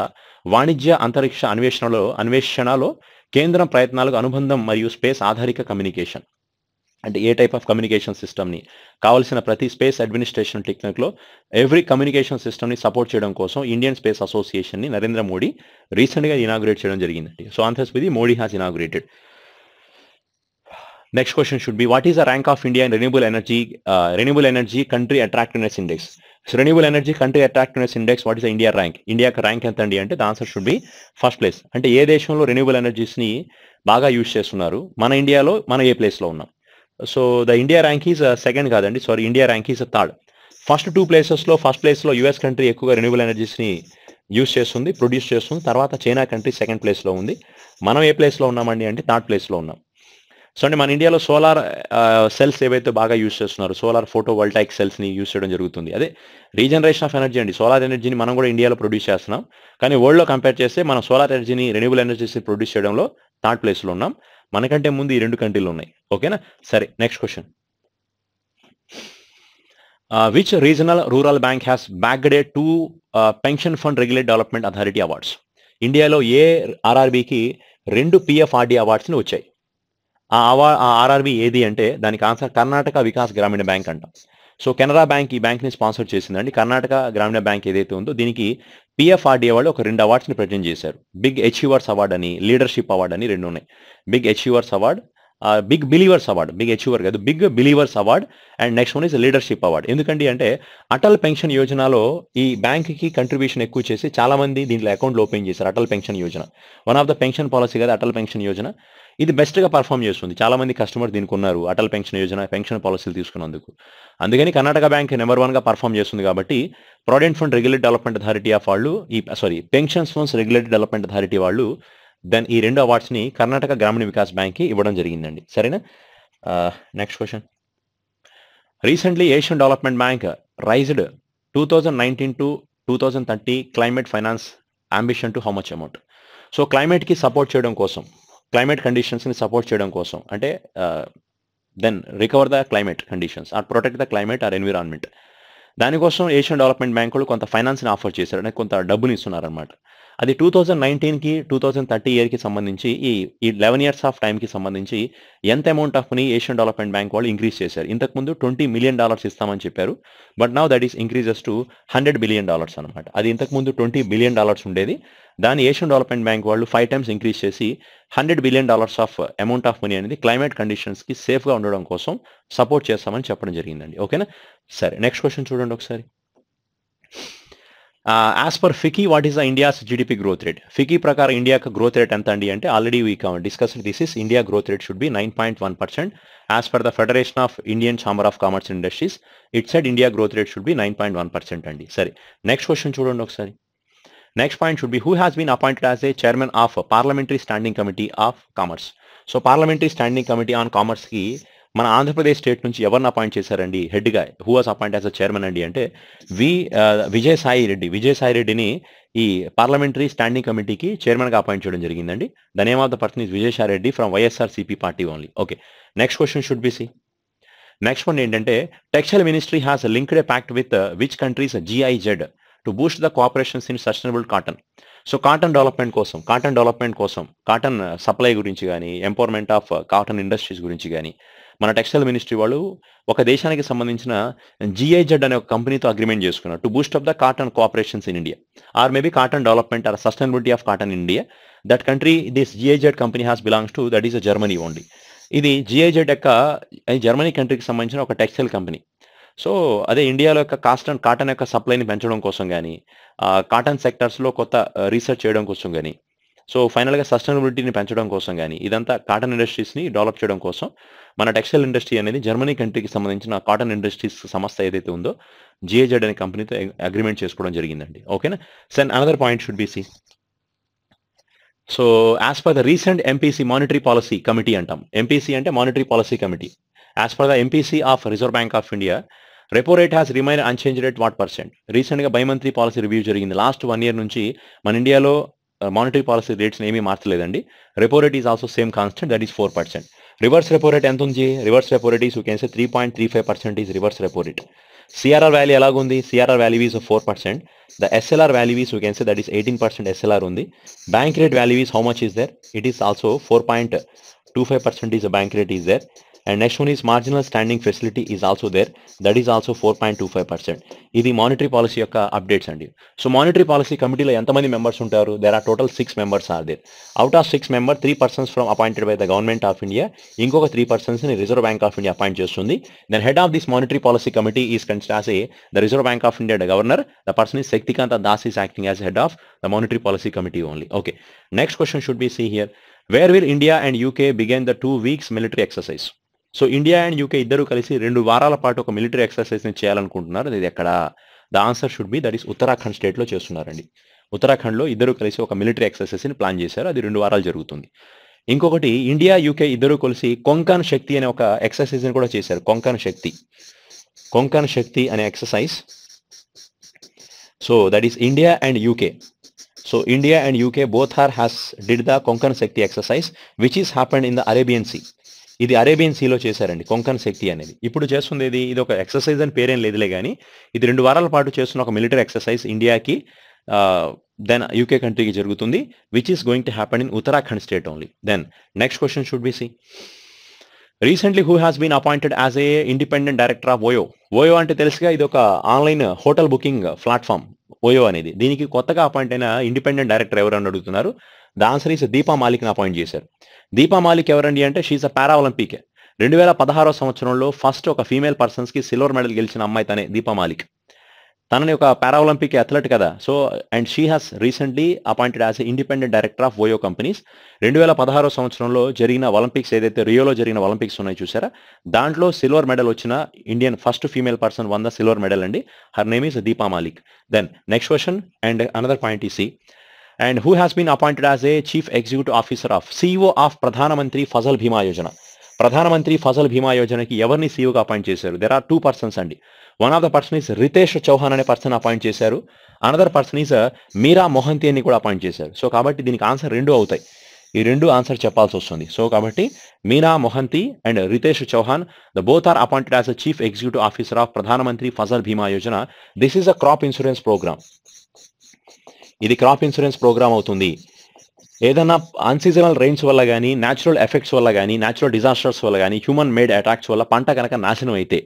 వాణిజ్య అంతరిక్ష అన్వేషణలో అన్వేషణలో కేంద్రం ప్రయత్నాలకు అనుబంధం మరియు స్పేస్ ఆధారిత కమ్యూనికేషన్ అంటే ఏ టైప్ ఆఫ్ కమ్యూనికేషన్ సిస్టమ్ని కావాల్సిన ప్రతి స్పేస్ అడ్మినిస్ట్రేషన్ టెక్నిక్లో ఎవ్రీ కమ్యూనికేషన్ సిస్టమ్ని సపోర్ట్ చేయడం కోసం ఇండియన్ స్పేస్ అసోసియేషన్ని నరేంద్ర మోడీ రీసెంట్గా ఇనాగ్రేట్ చేయడం జరిగిందండి so answers with Modi has inaugurated next question should be what is the rank of India in renewable energy renewable energy country attractiveness index so renewable energy country attractiveness index what is the India rank India rank ఎంత అండి అంటే the answer should be first place అంటే ఏ దేశంలో రెన్యూబుల్ ఎనర్జీస్ని బాగా యూజ్ చేస్తున్నారు మన ఇండియాలో మన ఏ ప్లేస్లో ఉన్నాం so the India rank is second కాదండి sorry India rank is third first two ప్లేసెస్లో ఫస్ట్ ప్లేస్లో యూఎస్ కంట్రీ ఎక్కువగా రెన్యూబుల్ ఎనర్జీస్ని యూజ్ చేస్తుంది ప్రొడ్యూస్ చేస్తుంది తర్వాత చైనా కంట్రీ సెకండ్ ప్లేస్లో ఉంది మనం ఏ ప్లేస్లో ఉన్నామండి అంటే థర్డ్ ప్లేస్లో ఉన్నాం సో మన ఇండియాలో సోలార్ సెల్స్ ఏవైతే బాగా యూస్ చేస్తున్నారు సోలార్ ఫోటో వల్టాయిక్ సెల్స్ని యూస్ చేయడం జరుగుతుంది అదే రీజనరేషన్ ఆఫ్ ఎనర్జీ అండి సోలార్ ఎనర్జీని మనం కూడా ఇండియాలో ప్రొడ్యూస్ చేస్తున్నాం కానీ వరల్డ్లో కంపేర్ చేస్తే మనం సోలార్ ఎనర్జీని రెన్యూబుల్ ఎనర్జీస్ని ప్రొడ్యూస్ చేయడంలో థర్డ్ ప్లేస్లో ఉన్నాం మనకంటే ముందు ఈ రెండు కంట్రీలు ఉన్నాయి ఓకేనా సరే next question which regional rural bank has bagged two pension fund regulate development authority awards ఇండియాలో ఏ ఆర్ఆర్బీకి రెండు పిఎఫ్ఆర్డి అవార్డ్స్ని వచ్చాయి ఆ ఆర్ఆర్బి ఏది అంటే దానికి ఆన్సర్ కర్ణాటక వికాస్ గ్రామీణ బ్యాంక్ అంట సో కెనరా బ్యాంక్ ఈ బ్యాంక్ని స్పాన్సర్ చేసిందండి కర్ణాటక గ్రామీణ బ్యాంక్ ఏదైతే ఉందో దీనికి పిఎఫ్ఆర్డిఏ వాళ్ళు ఒక రెండు అవార్డ్స్ని ప్రజెంట్ చేశారు బిగ్ అచీవర్స్ అవార్డ్ అని లీడర్షిప్ అవార్డ్ అని రెండు ఉన్నాయి big achievers award big believers award big achiever కాదు big believers award and next one is leadership award ఎందుకండి అంటే అటల్ పెన్షన్ యోజనలో ఈ బ్యాంక్కి కంట్రిబ్యూషన్ ఎక్కువ చేసి చాలామంది దీంట్లో అకౌంట్లు ఓపెన్ చేశారు Atal pension Yojana one of the pension policy కదా అటల్ పెన్షన్ యోజన ఇది బెస్ట్గా పర్ఫామ్ చేస్తుంది చాలామంది కస్టమర్ దీనికి ఉన్నారు అటల్ పెన్షన్ యోజన పెన్షన్ పాలసీలు తీసుకున్నందుకు అందుకని కర్ణాటక బ్యాంక్ నెంబర్ వన్గా పర్ఫామ్ చేస్తుంది కాబట్టి provident fund regular development authority of వాళ్ళు ఈ sorry pension funds regulatory development authority వాళ్ళు దెన్ ఈ రెండు అవార్డ్స్ని కర్ణాటక గ్రామీణ వికాస్ బ్యాంక్కి ఇవ్వడం జరిగిందండి సరేనా next question recently Asian Development Bank raised two thousand nineteen to two thousand thirty climate finance ambition to how much amount so క్లైమేట్కి సపోర్ట్ చేయడం కోసం క్లైమేట్ కండిషన్స్ని సపోర్ట్ చేయడం కోసం అంటే then recover the climate conditions or protect the climate or environment దానికోసం ఏషియన్ డెవలప్మెంట్ బ్యాంకులు కొంత ఫైనాన్స్ని ఆఫర్ చేశారు అంటే కొంత డబ్బుని ఇస్తున్నారనమాట అది టూ థౌజండ్ నైన్టీన్కి టూ థౌజండ్ థర్టీ ఇయర్కి సంబంధించి ఈ ఈ లెవెన్ ఇయర్స్ ఆఫ్ టైంకి సంబంధించి ఎంత amount of money Asian Development Bank వాళ్ళు ఇంక్రీజ్ చేశారు ఇంతకుముందు ట్వంటీ మిలియన్ డాలర్స్ ఇస్తామని చెప్పారు but now that is increases to hundred billion dollars అనమాట అది ఇంతకుముందు ట్వంటీ బిలియన్ డాలర్స్ ఉండేది దాన్ని ఏషియన్ డెవలప్మెంట్ బ్యాంక్ వాళ్ళు ఫైవ్ టైమ్స్ ఇంక్రీజ్ చేసి hundred billion dollars of amount of money అనేది క్లైమేట్ కండిషన్స్కి సేఫ్గా ఉండడం కోసం సపోర్ట్ చేస్తామని చెప్పడం జరిగిందండి ఓకేనా సరే నెక్స్ట్ క్వశ్చన్ చూడండి ఒకసారి Uh, as per FICCI, what is the India's GDP growth rate? FICCI prakar India ka growth rate anta andi ante, already we come discussed this is India growth rate should be 9.1%. As per the Federation of Indian Chamber of Commerce Industries, it said India growth rate should be 9.1% andi. Sorry. Next question chudon dok, sorry. Next point should be, who has been appointed as a chairman of a parliamentary standing committee of commerce? So parliamentary standing committee on commerce ki, మన ఆంధ్రప్రదేశ్ స్టేట్ నుంచి ఎవరిని అపాయింట్ చేశారండి హెడ్గా who was appoint as a chairman అండి అంటే వి విజయసాయి రెడ్డి విజయసాయి రెడ్డిని ఈ పార్లమెంటరీ స్టాండింగ్ కమిటీకి చైర్మన్గా అపాయింట్ చేయడం జరిగిందండి the person is Vijayasai Reddy from YSRCP party only okay next question should be see next one ఏంటంటే textile ministry has linked a pact with which countries GIZ to boost the cooperations in sustainable cotton so cotton development కోసం కాటన్ డెవలప్మెంట్ కోసం కాటన్ సప్లై uh, గురించి కానీ ఎంపవర్మెంట్ ఆఫ్ కాటన్ ఇండస్ట్రీస్ గురించి కానీ మన టెక్స్టైల్ మినిస్ట్రీ వాళ్ళు ఒక దేశానికి సంబంధించిన జిఐజెడ్ అనే ఒక కంపెనీతో అగ్రిమెంట్ చేసుకున్నారు to boost of the cotton cooperations in India or maybe cotton development or sustainability of cotton India that country this GIZ company has belongs to that is Germany only ఇది జిఐజెడ్ యొక్క జర్మనీ కంట్రీకి సంబంధించిన ఒక టెక్స్టైల్ కంపెనీ సో అదే ఇండియాలో యొక్క అండ్ కాటన్ యొక్క సప్లైని పెంచడం కోసం కానీ కాటన్ సెక్టర్స్లో కొత్త రీసెర్చ్ uh, చేయడం కోసం కానీ సో ఫైనల్గా సస్టైనబిలిటీని పెంచడం కోసం కానీ ఇదంతా కాటన్ ఇండస్ట్రీస్ని డెవలప్ చేయడం కోసం మన టెక్స్టైల్ ఇండస్ట్రీ అనేది జర్మనీ కంట్రీకి సంబంధించిన కాటన్ ఇండస్ట్రీస్ సంస్థ ఏదైతే ఉందో జిఏజెడ్ అనే కంపెనీతో అగ్రిమెంట్ చేసుకోవడం జరిగిందండి ఓకేనా then another point should be see so as per the recent MPC monetary policy committee అంటాం ఎంపీసీ అంటే monetary policy committee as per the MPC of Reserve bank of India repo rate has remain unchanged rate what percent రీసెంట్గా బైమంత్రి పాలసీ రివ్యూ జరిగింది లాస్ట్ వన్ ఇయర్ నుంచి మన ఇండియాలో మానిటరీ పాలసీ రేట్స్ని ఏమీ మార్చలేదండి repo rate is also same constant that is four percent reverse repo rate ఎంత ఉంది reverse repo rate is you can say three point three five percent is reverse repo rate CRR value ఎలాగుంది CRR value is four percent the SLR value is you can say that is eighteen percent SLR ఉంది bank rate value is how much is there it is also four point two five percent is bank rate is there and next one is marginal standing facility is also there that is also four point two five percent ఇది మానిటరీ పాలసీ యొక్క అప్డేట్స్ అండి సో మానిటరీ పాలసీ కమిటీలో ఎంతమంది మెంబర్స్ ఉంటారు there are total six members are there out of six member three persons from appointed by the government of India ఇంకొక త్రీ పర్సన్స్ని Reserve bank of India appoint చేస్తుంది then head of this monetary policy committee is కన్స్టాస్ a the Reserve bank of India governor the person is Shaktikanta Das is acting as head of the monetary policy committee only okay next question should be see here where will India and UK begin the two weeks military exercise so India and UK ఇద్దరు కలిసి రెండు వారాల పాటు ఒక మిలిటరీ ఎక్సర్సైజ్ని చేయాలనుకుంటున్నారు ఇది ఎక్కడ the answer should be that is Uttarakhand స్టేట్లో చేస్తున్నారండి ఉత్తరాఖండ్లో ఇద్దరు కలిసి ఒక మిలిటరీ ఎక్సర్సైజ్ని ప్లాన్ చేశారు అది రెండు వారాలు జరుగుతుంది ఇంకొకటి ఇండియా యూకే ఇద్దరు కలిసి కొంకాన్ శక్తి అనే ఒక ఎక్సర్సైజ్ని కూడా చేశారు కొంకాన్ శక్తి కొంకాన్ శక్తి అనే exercise so that is India and UK so India and UK both are has did the Konkan Shakti exercise which is happened in the Arabian Sea ఇది అరేబియన్ సీలో చేశారండి కొంకన్ శక్తి అనేది ఇప్పుడు చేస్తుంది ఇది ఇది ఒక ఎక్సర్సైజ్ అని పేరేం లేదులే కానీ ఇది రెండు వారాల పాటు చేస్తున్న ఒక మిలిటరీ ఎక్సర్సైజ్ ఇండియాకి దెన్ యూకే కంట్రీకి జరుగుతుంది which is going to happen in Uttarakhand state only then next question should be see recently who has been appointed as a independent director of OYO OYO అంటే తెలుసుగా ఇది ఒక online hotel booking platform OYO అనేది దీనికి కొత్తగా అపాయింట్ అయిన ఇండిపెండెంట్ డైరెక్టర్ ఎవరని అడుగుతున్నారు ద ఆన్సర్ ఈస్ దీపా మాలిక్ని అపాయింట్ చేశారు దీపా మాలిక్ ఎవరండి అంటే షీఈస్ అ పారా ఒలింపిక్ రెండు వేల పదహారో సంవత్సరంలో ఫస్ట్ ఒక ఫీమేల్ పర్సన్స్కి సిల్వర్ మెడల్ గెలిచిన అమ్మాయి తనే దీపా మాలిక్ తనని ఒక పారాలింపిక్ అథ్లెట్ కదా so and she has recently appointed as independent director of OYO companies రెండు వేల పదహారో సంవత్సరంలో జరిగిన ఒలింపిక్స్ ఏదైతే రియోలో జరిగిన ఒలింపిక్స్ ఉన్నాయి చూసారా దాంట్లో సిల్వర్ మెడల్ వచ్చిన Indian first female person won the silver medal అండి her name is Deepa Malik then next question and another point ఈ see and who has been appointed as a chief executive officer of CEO of Pradhanmantri Fasal Bima Yojana Pradhanmantri Fasal Bima యోజనకి ఎవరిని సీఈఓగా e అపాయింట్ చేశారు దెర్ ఆర్ టూ పర్సన్స్ అండి one of the person is Ritesh Chauhan అనే పర్సన్ అపాయింట్ చేశారు another person is Meera Mohanty అని కూడా అపాయింట్ చేశారు సో కాబట్టి దీనికి ఆన్సర్ రెండు అవుతాయి ఈ రెండు ఆన్సర్ చెప్పాల్సి వస్తుంది సో కాబట్టి Meena Mohanty and Ritesh Chauhan the both are appointed as a chief executive officer of Pradhanmantri Fasal Bima Yojana this is a crop insurance programme ఇది క్రాప్ ఇన్సూరెన్స్ ప్రోగ్రామ్ అవుతుంది ఏదైనా అన్సీజనల్ రెయిన్స్ వల్ల కానీ న్యాచురల్ ఎఫెక్ట్స్ వల్ల కానీ న్యాచురల్ డిజాస్టర్స్ వల్ల కానీ హ్యూమన్ మేడ్ అటాక్స్ వల్ల పంట కనుక నాశనం అయితే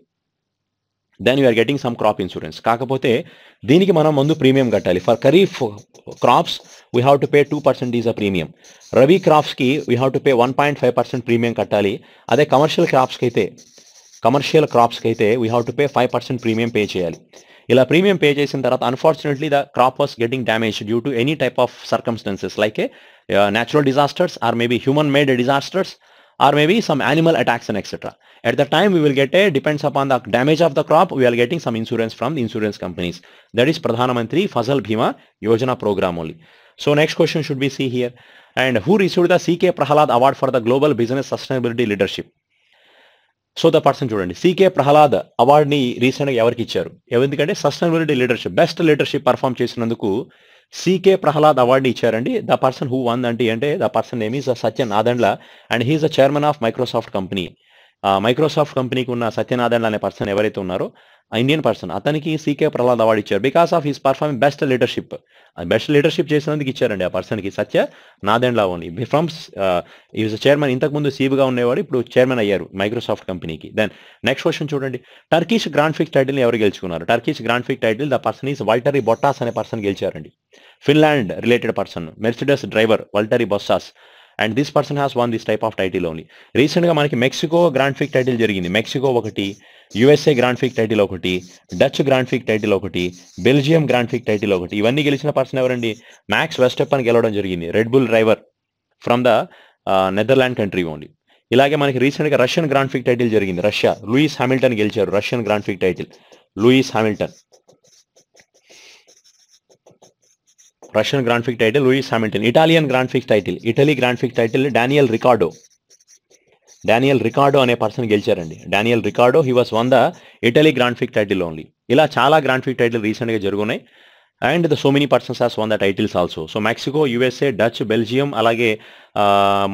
then you are getting some crop insurance. Kakapote, Diniki Manamandu premium gatali. For Kharif crops, we have to pay 2% is a premium. Ravi crops ki, we have to pay 1.5% premium gatali. Ade commercial crops kite, commercial crops kite, we have to pay 5% premium pay chayali. Ila premium pay chayasin tarat, unfortunately the crop was getting damaged due to any type of circumstances like a uh, natural disasters or maybe human made disasters. or maybe some animal attacks and etc. At the time we will get a depends upon the damage of the crop we are getting some insurance from the insurance companies. That is Pradhan Mantri Fasal Bhima Yojana program only. So next question should be see here and who received the CK Prahalad award for the global business sustainability leadership. So the person చూడండి సీకే ప్రహ్లాద్ అవార్డుని రీసెంట్గా ఎవరికి ఇచ్చారు ఎందుకంటే sustainability leadership best leadership perform చేసినందుకు సీకే ప్రహ్లాద్ అవార్డు ఇచ్చారండి ద పర్సన్ హూ వన్ అంటే అంటే the person name is Satya Nadella and he is the chairman of Microsoft company Microsoft కంపెనీకి ఉన్న సత్యనాథన్ అనే పర్సన్ ఎవరైతే ఉన్నారో ఇండియన్ పర్సన్ అతనికి సీకే ప్రహ్లాద్ అవార్డు ఇచ్చారు because of his performing best leadership best leadership చేసినందుకు ఇచ్చారండి ఆ పర్సన్కి Satya Nadella only from is chairman ఇంతకుముందు సీబుగా ఉండేవాడు ఇప్పుడు చైర్మన్ అయ్యారు మైక్రోసాఫ్ట్ కంపెనీకి దెన్ నెక్స్ట్ క్వశ్చన్ చూడండి టర్కీష్ గ్రాండ్ ఫిక్ టైటిల్ ఎవరు గెలుచుకున్నారు Turkish Grand Prix title the person is Valtteri Bottas అనే పర్సన్ గెలిచారండి Finland related person Mercedes driver Valtteri Bottas and this person has won this type of title only రీసెంట్గా మనకి మెక్సికో గ్రాండ్ ఫిక్ టైటిల్ జరిగింది మెక్సికో ఒకటి యుఎస్ఏ గ్రాండ్ ఫిక్ టైటిల్ ఒకటి డచ్ గ్రాండ్ ఫిక్ టైటిల్ ఒకటి బెల్జియం గ్రాండ్ ఫిక్ టైటిల్ ఒకటి ఇవన్నీ గెలిచిన పర్సన్ ఎవరండి మ్యాక్స్ వెస్టెప్పన్ గెలవడం జరిగింది Red Bull driver from the Netherland country only ఇలాగే మనకి రీసెంట్గా రష్యన్ గ్రాండ్ ఫిక్ టైటిల్ జరిగింది రష్యా లూయిస్ హామిల్టన్ గెలిచారు Russian Grand Prix title Lewis Hamilton Russian Grand Prix title Lewis Hamilton Italian Grand Prix title Italy Grand Prix title Daniel Ricciardo Daniel Ricciardo అనే పర్సన్ గెలిచారండి Daniel Ricciardo he was won the Italy Grand Prix title only ఇలా చాలా గ్రాండ్ ఫిక్ టైటిల్ రీసెంట్గా జరుగున్నాయి and the so many persons has won the titles also so Mexico USA Dutch Belgium అలాగే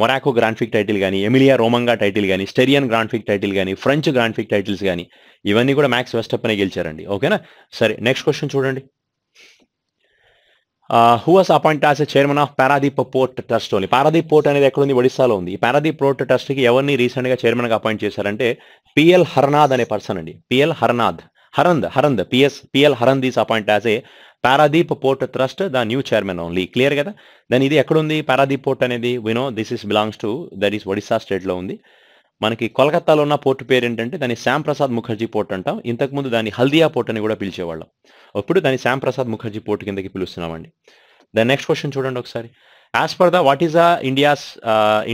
మొరాకో ఫిక్ టైటిల్ కానీ ఎమిలియా రోమంగా టైటిల్ కానీ స్టెరియన్ గ్రాండ్ఫిక్ టైటిల్ కానీ ఫ్రెంచ్ గ్రాండ్ఫిక్ టైటిల్స్ కానీ ఇవన్నీ కూడా మ్యాక్స్ వెస్టప్ అనే గెలిచారండి ఓకేనా సరే నెక్స్ట్ క్వశ్చన్ చూడండి who was appoint as chairman of Paradip port trust only Paradip port అనేది ఎక్కడుంది ఒడిశాలో ఉంది ఈ పారాదీప్ పోర్ట్ ట్రస్ట్కి ఎవరిని రీసెంట్గా చైర్మన్గా అపాయింట్ చేశారంటే పిఎల్ హర్నాథ్ అనే పర్సన్ అండి PL Haranadh Haranadh Haranadh PS PL Haranadh is appoint as a Paradip port trust the new chairman only clear కదా దాని ఇది ఎక్కడుంది పారాదీప్ పోర్ట్ అనేది వినో this is belongs to that is Odisha స్టేట్లో ఉంది మనకి కోల్కత్తాలో ఉన్న పోర్టు పేరు ఏంటంటే దాన్ని శ్యామ్ ప్రసాద్ ముఖర్జీ పోర్ట్ అంటాం ఇంతకుముందు దాన్ని హల్దియా పోర్ట్ అని కూడా పిలిచేవాళ్ళం అప్పుడు దాన్ని శ్యామ్ ప్రసాద్ ముఖర్జీ పోర్ట్ కిందకి పిలుస్తున్నామండి దాని నెక్స్ట్ క్వశ్చన్ చూడండి ఒకసారి as per the what is the India's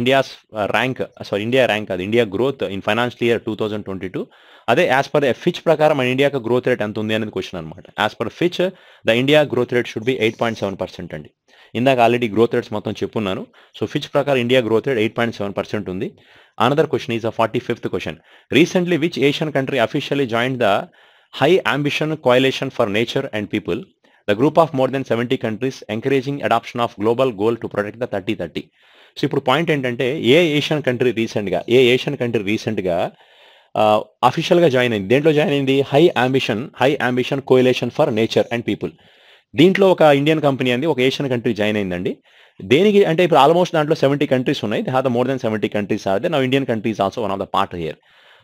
India's rank sorry India rank అది India growth in financial year two thousand twenty two అదే యాజ్ పర్ ఫిచ్ ప్రకారం మన ఇండియాకి గ్రోత్ రేట్ ఎంత ఉంది అనేది క్వశ్చన్ అనమాట as per Fitch the India growth rate should be eight point seven percent అండి ఇందాక ఆల్రెడీ గ్రోత్ రేట్స్ మొత్తం చెప్పున్నాను సో ఫిచ్ ప్రకారం India growth rate eight point seven percent ఉంది another question is a forty fifth question recently which Asian country officially join the high ambition coalition for nature and people the group of more than seventy countries encouraging adoption of global goal to protect the thirty thirty so ఇప్పుడు పాయింట్ ఏంటంటే ఏ ఏషియన్ కంట్రీ రీసెంట్గా ఏ ఏషియన్ కంట్రీ రీసెంట్గా అఫీషియల్గా జాయిన్ అయింది దేంట్లో జాయిన్ అయింది high ambition high ambition coalition for nature and people దీంట్లో ఒక ఇండియన్ కంపెనీ అంది ఒక ఏషియన్ కంట్రీ జాయిన్ అయిందండి దేనికి అంటే ఇప్పుడు ఆల్మోస్ట్ దాంట్లో సెవెంటీ కంట్రీస్ ఉన్నాయి దాదాపు the more than seventy countries are they నా Indian countries also one of the part here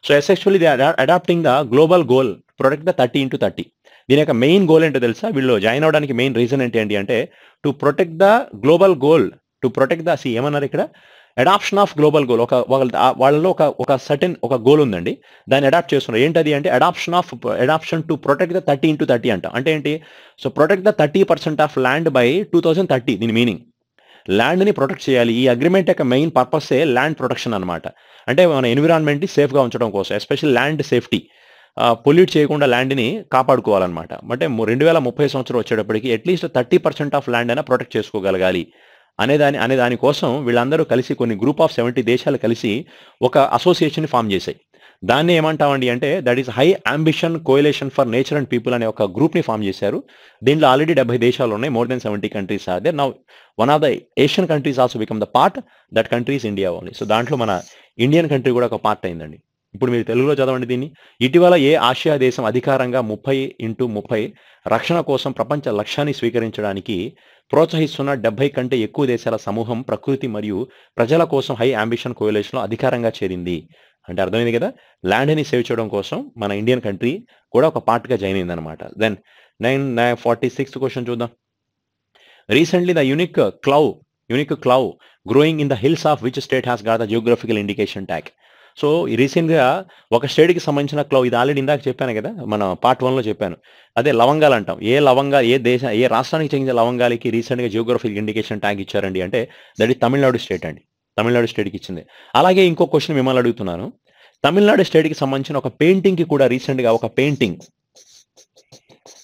so as actually they adapting the global goal protect the thirty into thirty దీని యొక్క మెయిన్ గోల్ ఏంటో తెలుసా వీళ్ళు జాయిన్ అవడానికి మెయిన్ రీజన్ ఏంటి అంటే to protect the global goal to protect the sea ఏమన్నారు ఇక్కడ అడాప్షన్ ఆఫ్ గ్లోబల్ గోల్ ఒక వాళ్ళలో ఒక ఒక సర్టెన్ ఒక గోల్ ఉందండి దాన్ని అడాప్ట్ చేస్తున్నారు ఏంటది అంటే adoption of adoption to protect the thirty into thirty అంట అంటే ఏంటి so protect the thirty percent of land by two thousand thirty దీని మీనింగ్ ల్యాండ్ని ప్రొటెక్ట్ చేయాలి ఈ అగ్రిమెంట్ యొక్క మెయిన్ పర్పసే ల్యాండ్ ప్రొటెక్షన్ అనమాట అంటే మన ఎన్విరాన్మెంట్ని సేఫ్గా ఉంచడం కోసం ఎస్పెషల్ ల్యాండ్ సేఫ్టీ పొల్యూట్ చేయకుండా ల్యాండ్ని కాపాడుకోవాలన్నమాట అంటే రెండు వేల ముప్పై సంవత్సరం వచ్చేటప్పటికి at least thirty percent of land అయినా ప్రొటెక్ట్ చేసుకోగలగాలి అనేదాని అనే దానికోసం వీళ్ళందరూ కలిసి కొన్ని గ్రూప్ ఆఫ్ సెవెంటీ దేశాలు కలిసి ఒక అసోసియేషన్ ఫామ్ చేశాయి దాన్ని ఏమంటామండి అంటే that is high ambition coalition for nature and people అనే ఒక గ్రూప్ని ఫామ్ చేశారు దీంట్లో ఆల్రెడీ డెబ్బై దేశాలు ఉన్నాయి more than seventy countries are they now one of the Asian countries also become the part that countries India only so దాంట్లో మన ఇండియన్ కంట్రీ కూడా ఒక పార్ట్ అయిందండి ఇప్పుడు మీరు తెలుగులో చదవండి దీన్ని ఇటీవల ఏ ఆసియా దేశం అధికారంగా ముప్పై ఇంటూ ముప్పై రక్షణ కోసం ప్రపంచ లక్ష్యాన్ని స్వీకరించడానికి ప్రోత్సహిస్తున్న డెబ్బై కంటే ఎక్కువ దేశాల సమూహం ప్రకృతి మరియు ప్రజల కోసం హై అంబిషన్ కోయలేషన్లో అధికారంగా చేరింది అంటే అర్థమైంది కదా ల్యాండ్ని సేవ్ చేయడం కోసం మన ఇండియన్ కంట్రీ కూడా ఒక పార్ట్గా జాయిన్ అయింది అనమాట then nine nine forty sixth question చూద్దాం recently the unique clove unique clove growing in the hills of which state has got the geographical indication tag so రీసెంట్గా ఒక స్టేట్కి సంబంధించిన క్లౌ ఇది ఆల్రెడీ ఇందాక చెప్పాను కదా మన పార్ట్ వన్లో చెప్పాను అదే లవంగాలు అంటాం ఏ లవంగా ఏ దేశ ఏ రాష్ట్రానికి చెందిన లవంగాలకి రీసెంట్గా జియోగ్రఫిక్ ఇండికేషన్ ట్యాగ్ ఇచ్చారండి అంటే దట్ ఈస్ తమిళనాడు స్టేట్ అండి తమిళనాడు స్టేట్కి ఇచ్చింది అలాగే ఇంకో క్వశ్చన్ మిమ్మల్ని అడుగుతున్నాను తమిళనాడు స్టేట్కి సంబంధించిన ఒక పెయింటింగ్కి కూడా రీసెంట్గా ఒక పెయింటింగ్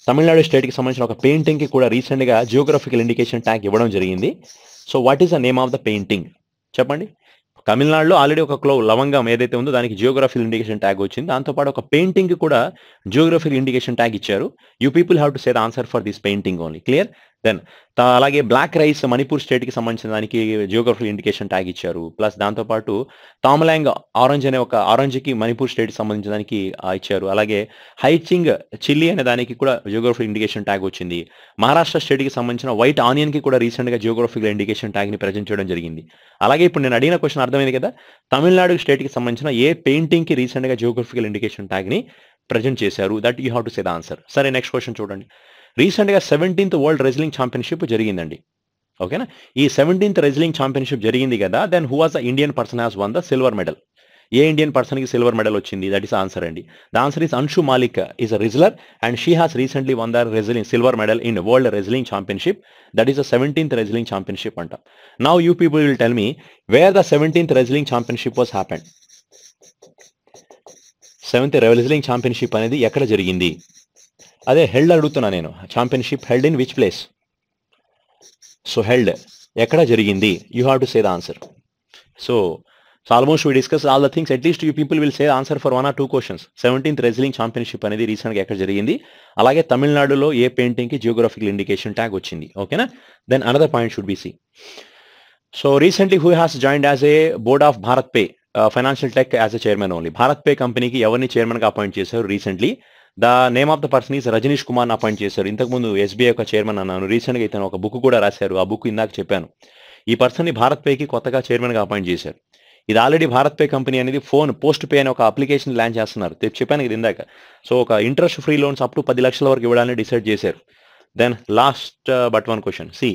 తమిళనాడు స్టేట్కి సంబంధించిన ఒక పెయింటింగ్కి కూడా రీసెంట్గా జియోగ్రఫికల్ ఇండికేషన్ ట్యాగ్ ఇవ్వడం జరిగింది so what is the name of the painting చెప్పండి తమిళనాడులో ఆల్రెడీ ఒక క్లో లవంగం ఏదైతే ఉందో దానికి జియోగ్రఫీ ఇండికేషన్ ట్యాగ్ వచ్చింది దాంతోపాటు ఒక పెయింటింగ్ కూడా జియోగ్రఫీ ఇండికేషన్ ట్యాగ్ ఇచ్చారు you people have to say the answer for this painting only clear then అలాగే బ్లాక్ రైస్ మణిపూర్ స్టేట్కి సంబంధించిన దానికి జియోగ్రఫికల్ ఇండికేషన్ ట్యాగ్ ఇచ్చారు ప్లస్ దాంతోపాటు తామలాంగ్ ఆరెంజ్ అనే ఒక ఆరెంజ్కి మణిపూర్ స్టేట్కి సంబంధించిన దానికి ఇచ్చారు అలాగే హైచింగ్ చిల్లీ అనే దానికి కూడా జియోగ్రఫికల్ ఇండికేషన్ ట్యాగ్ వచ్చింది మహారాష్ట్ర స్టేట్కి సంబంధించిన వైట్ ఆనియన్కి కూడా రీసెంట్గా జియోగ్రఫికల్ ఇండికేషన్ ట్యాగ్ని ప్రజెంట్ చేయడం జరిగింది అలాగే ఇప్పుడు నేను అడిగిన క్వశ్చన్ అర్థమైంది కదా తమిళనాడు స్టేట్కి సంబంధించిన ఏ పెయింటింగ్కి రీసెంట్గా జియోగ్రఫికల్ ఇండికేషన్ ట్యాగ్ని ప్రజెంట్ చేశారు that you have to say the answer సరే నెక్స్ట్ క్వశ్చన్ చూడండి రీసెంట్గా సెవెంటీన్త్ వరల్డ్ రెజ్లింగ్ ఛాంపియన్షిప్ జరిగిందండి ఓకేనా ఈ సెవెంటీన్త్ రెజ్లింగ్ ఛాంపియన్షిప్ జరిగింది కదా then who was the Indian person has won the silver medal ఏ ఇండియన్ పర్సన్కి సిల్వర్ మెడల్ వచ్చింది దట్ ఈస్ ఆన్సర్ అండి the answer is Anshu Malik is a wrestler and she has recently won the wrestling silver medal in world wrestling championship that is the seventeenth wrestling championship అంట now you people will tell me where the seventeenth wrestling championship was happened seventh wrestling championship అనేది ఎక్కడ జరిగింది అదే హెల్డ్ అడుగుతున్నా నేను championship held in which place so held ఎక్కడ జరిగింది you have to say the answer so so almost we discuss all the things at least you people will say answer for one or two questions seventeenth wrestling championship అనేది రీసెంట్గా ఎక్కడ జరిగింది అలాగే తమిళనాడులో ఏ పెయింటింగ్కి జియోగ్రఫికల్ ఇండికేషన్ ట్యాగ్ వచ్చింది ఓకేనా then another point should be see so recently who has joined as a board of Bharat BharatPe financial tech as a chairman only BharatPe కంపెనీకి ఎవరిని చైర్మన్గా అపాయింట్ చేశారు recently the name of the person is Rajneesh Kumar appoint చేశారు ఇంతకుముందు ఎస్బీఐ యొక్క చైర్మన్ అన్నాను రీసెంట్గా ఇతను ఒక బుక్ కూడా రాశారు ఆ బుక్ ఇందాక చెప్పాను ఈ పర్సన్ని భారత్ పేకి కొత్తగా చైర్మన్గా అపాయింట్ చేశారు ఇది ఆల్రెడీ భారత్ పే కంపెనీ అనేది ఫోన్ పోస్ట్ పే అనే ఒక అప్లికేషన్ లాంచ్ చేస్తున్నారు చెప్పాను ఇది ఇందాక సో ఒక interest free loans up to పది లక్షల వరకు ఇవ్వడానికి డిసైడ్ చేశారు then last but one question see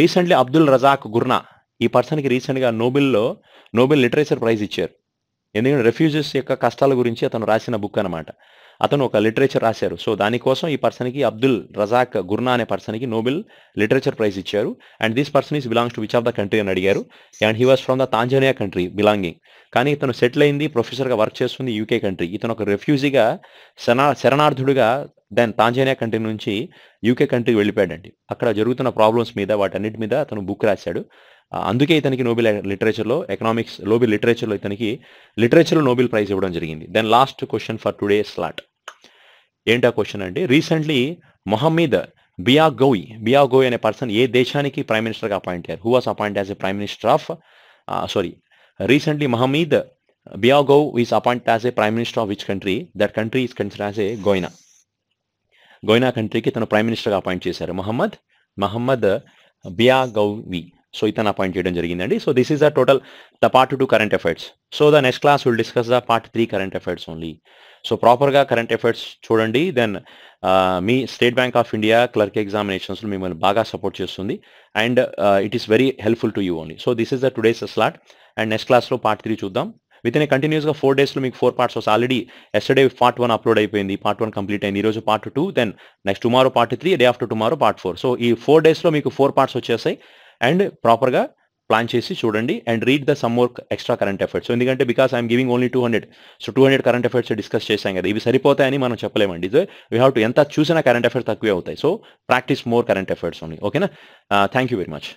recently Abdul Razak Gurnah ఈ పర్సన్కి రీసెంట్గా నోబెల్లో నోబెల్ లిటరేచర్ ప్రైజ్ ఇచ్చారు ఎందుకంటే రెఫ్యూజెస్ యొక్క కష్టాల గురించి అతను రాసిన బుక్ అనమాట అతను ఒక లిటరేచర్ రాశారు సో దానికోసం ఈ పర్సన్కి అబ్దుల్ రజాక్ గుర్నా అనే పర్సన్కి నోబెల్ లిటరేచర్ ప్రైజ్ ఇచ్చారు and this person is belongs to which of the country అని అడిగారు and he was from the Tanzania country belonging కానీ ఇతను సెటిల్ అయింది ప్రొఫెసర్గా వర్క్ చేస్తుంది యూకే కంట్రీ ఇతను ఒక రెఫ్యూజీగా శనా శరణార్థుడిగా దెన్ తాంజానియా కంట్రీ నుంచి యూకే కంట్రీకి వెళ్ళిపోయాడండి అక్కడ జరుగుతున్న ప్రాబ్లమ్స్ మీద వాటన్నిటి మీద అతను బుక్ రాశాడు అందుకే ఇతనికి నోబెల్ లిటరేచర్లో ఎకనామిక్స్ నోబెల్ లిటరేచర్లో ఇతనికి లిటరేచర్లో నోబెల్ ప్రైజ్ ఇవ్వడం జరిగింది then last question for today slot ఆ క్వశ్చన్ అంటే recently Mohamed Beavogui Beavogui అనే పర్సన్ ఏ దేశానికి ప్రైమ్ మినిస్టర్గా అపాయింట్ అయ్యారు who was appoint as a prime minister of sorry recently Mohamed Beavogui is appoint as a prime minister of which country that country is consider as a Guinea Guinea కంట్రీకి తను ప్రైమ్ మినిస్టర్గా అపాయింట్ చేశారు Mohamed Mohamed Beavogui so ఇతను అపాయింట్ చేయడం జరిగిందండి so this is the total the part two current affairs so the next class will discuss the part three current affairs only so ప్రాపర్గా కరెంట్ అఫైర్స్ చూడండి దెన్ మీ State bank of India clerk examinations మిమ్మల్ని బాగా సపోర్ట్ చేస్తుంది and it is very helpful to you only so this is the today's slot and next క్లాస్లో పార్ట్ త్రీ చూద్దాం విత్ ఇన్ కంటిన్యూస్గా ఫోర్ డేస్లో మీకు ఫోర్ పార్ట్స్ వస్తాయి already yesterday part one upload అయిపోయింది పార్ట్ వన్ కంప్లీట్ అయింది ఈరోజు part two then next tomorrow part three day after tomorrow part four so ఈ ఫోర్ డేస్లో మీకు ఫోర్ పార్ట్స్ వచ్చేసాయి అండ్ ప్రాపర్గా ప్లాన్ చేసి చూడండి and read the some work extra current affairs ఎందుకంటే because I'm giving only two hundred so two hundred current affairs discuss చేశాం కదా ఇవి సరిపోతాయని మనం చెప్పలేమండి వీ హ్యావ్ టు ఎంత చూసినా కరెంట్ ఎఫర్ట్స్ తక్కువే అవుతాయి so practice more current affairs only ఓకేనా థ్యాంక్ యూ వెరీ మచ్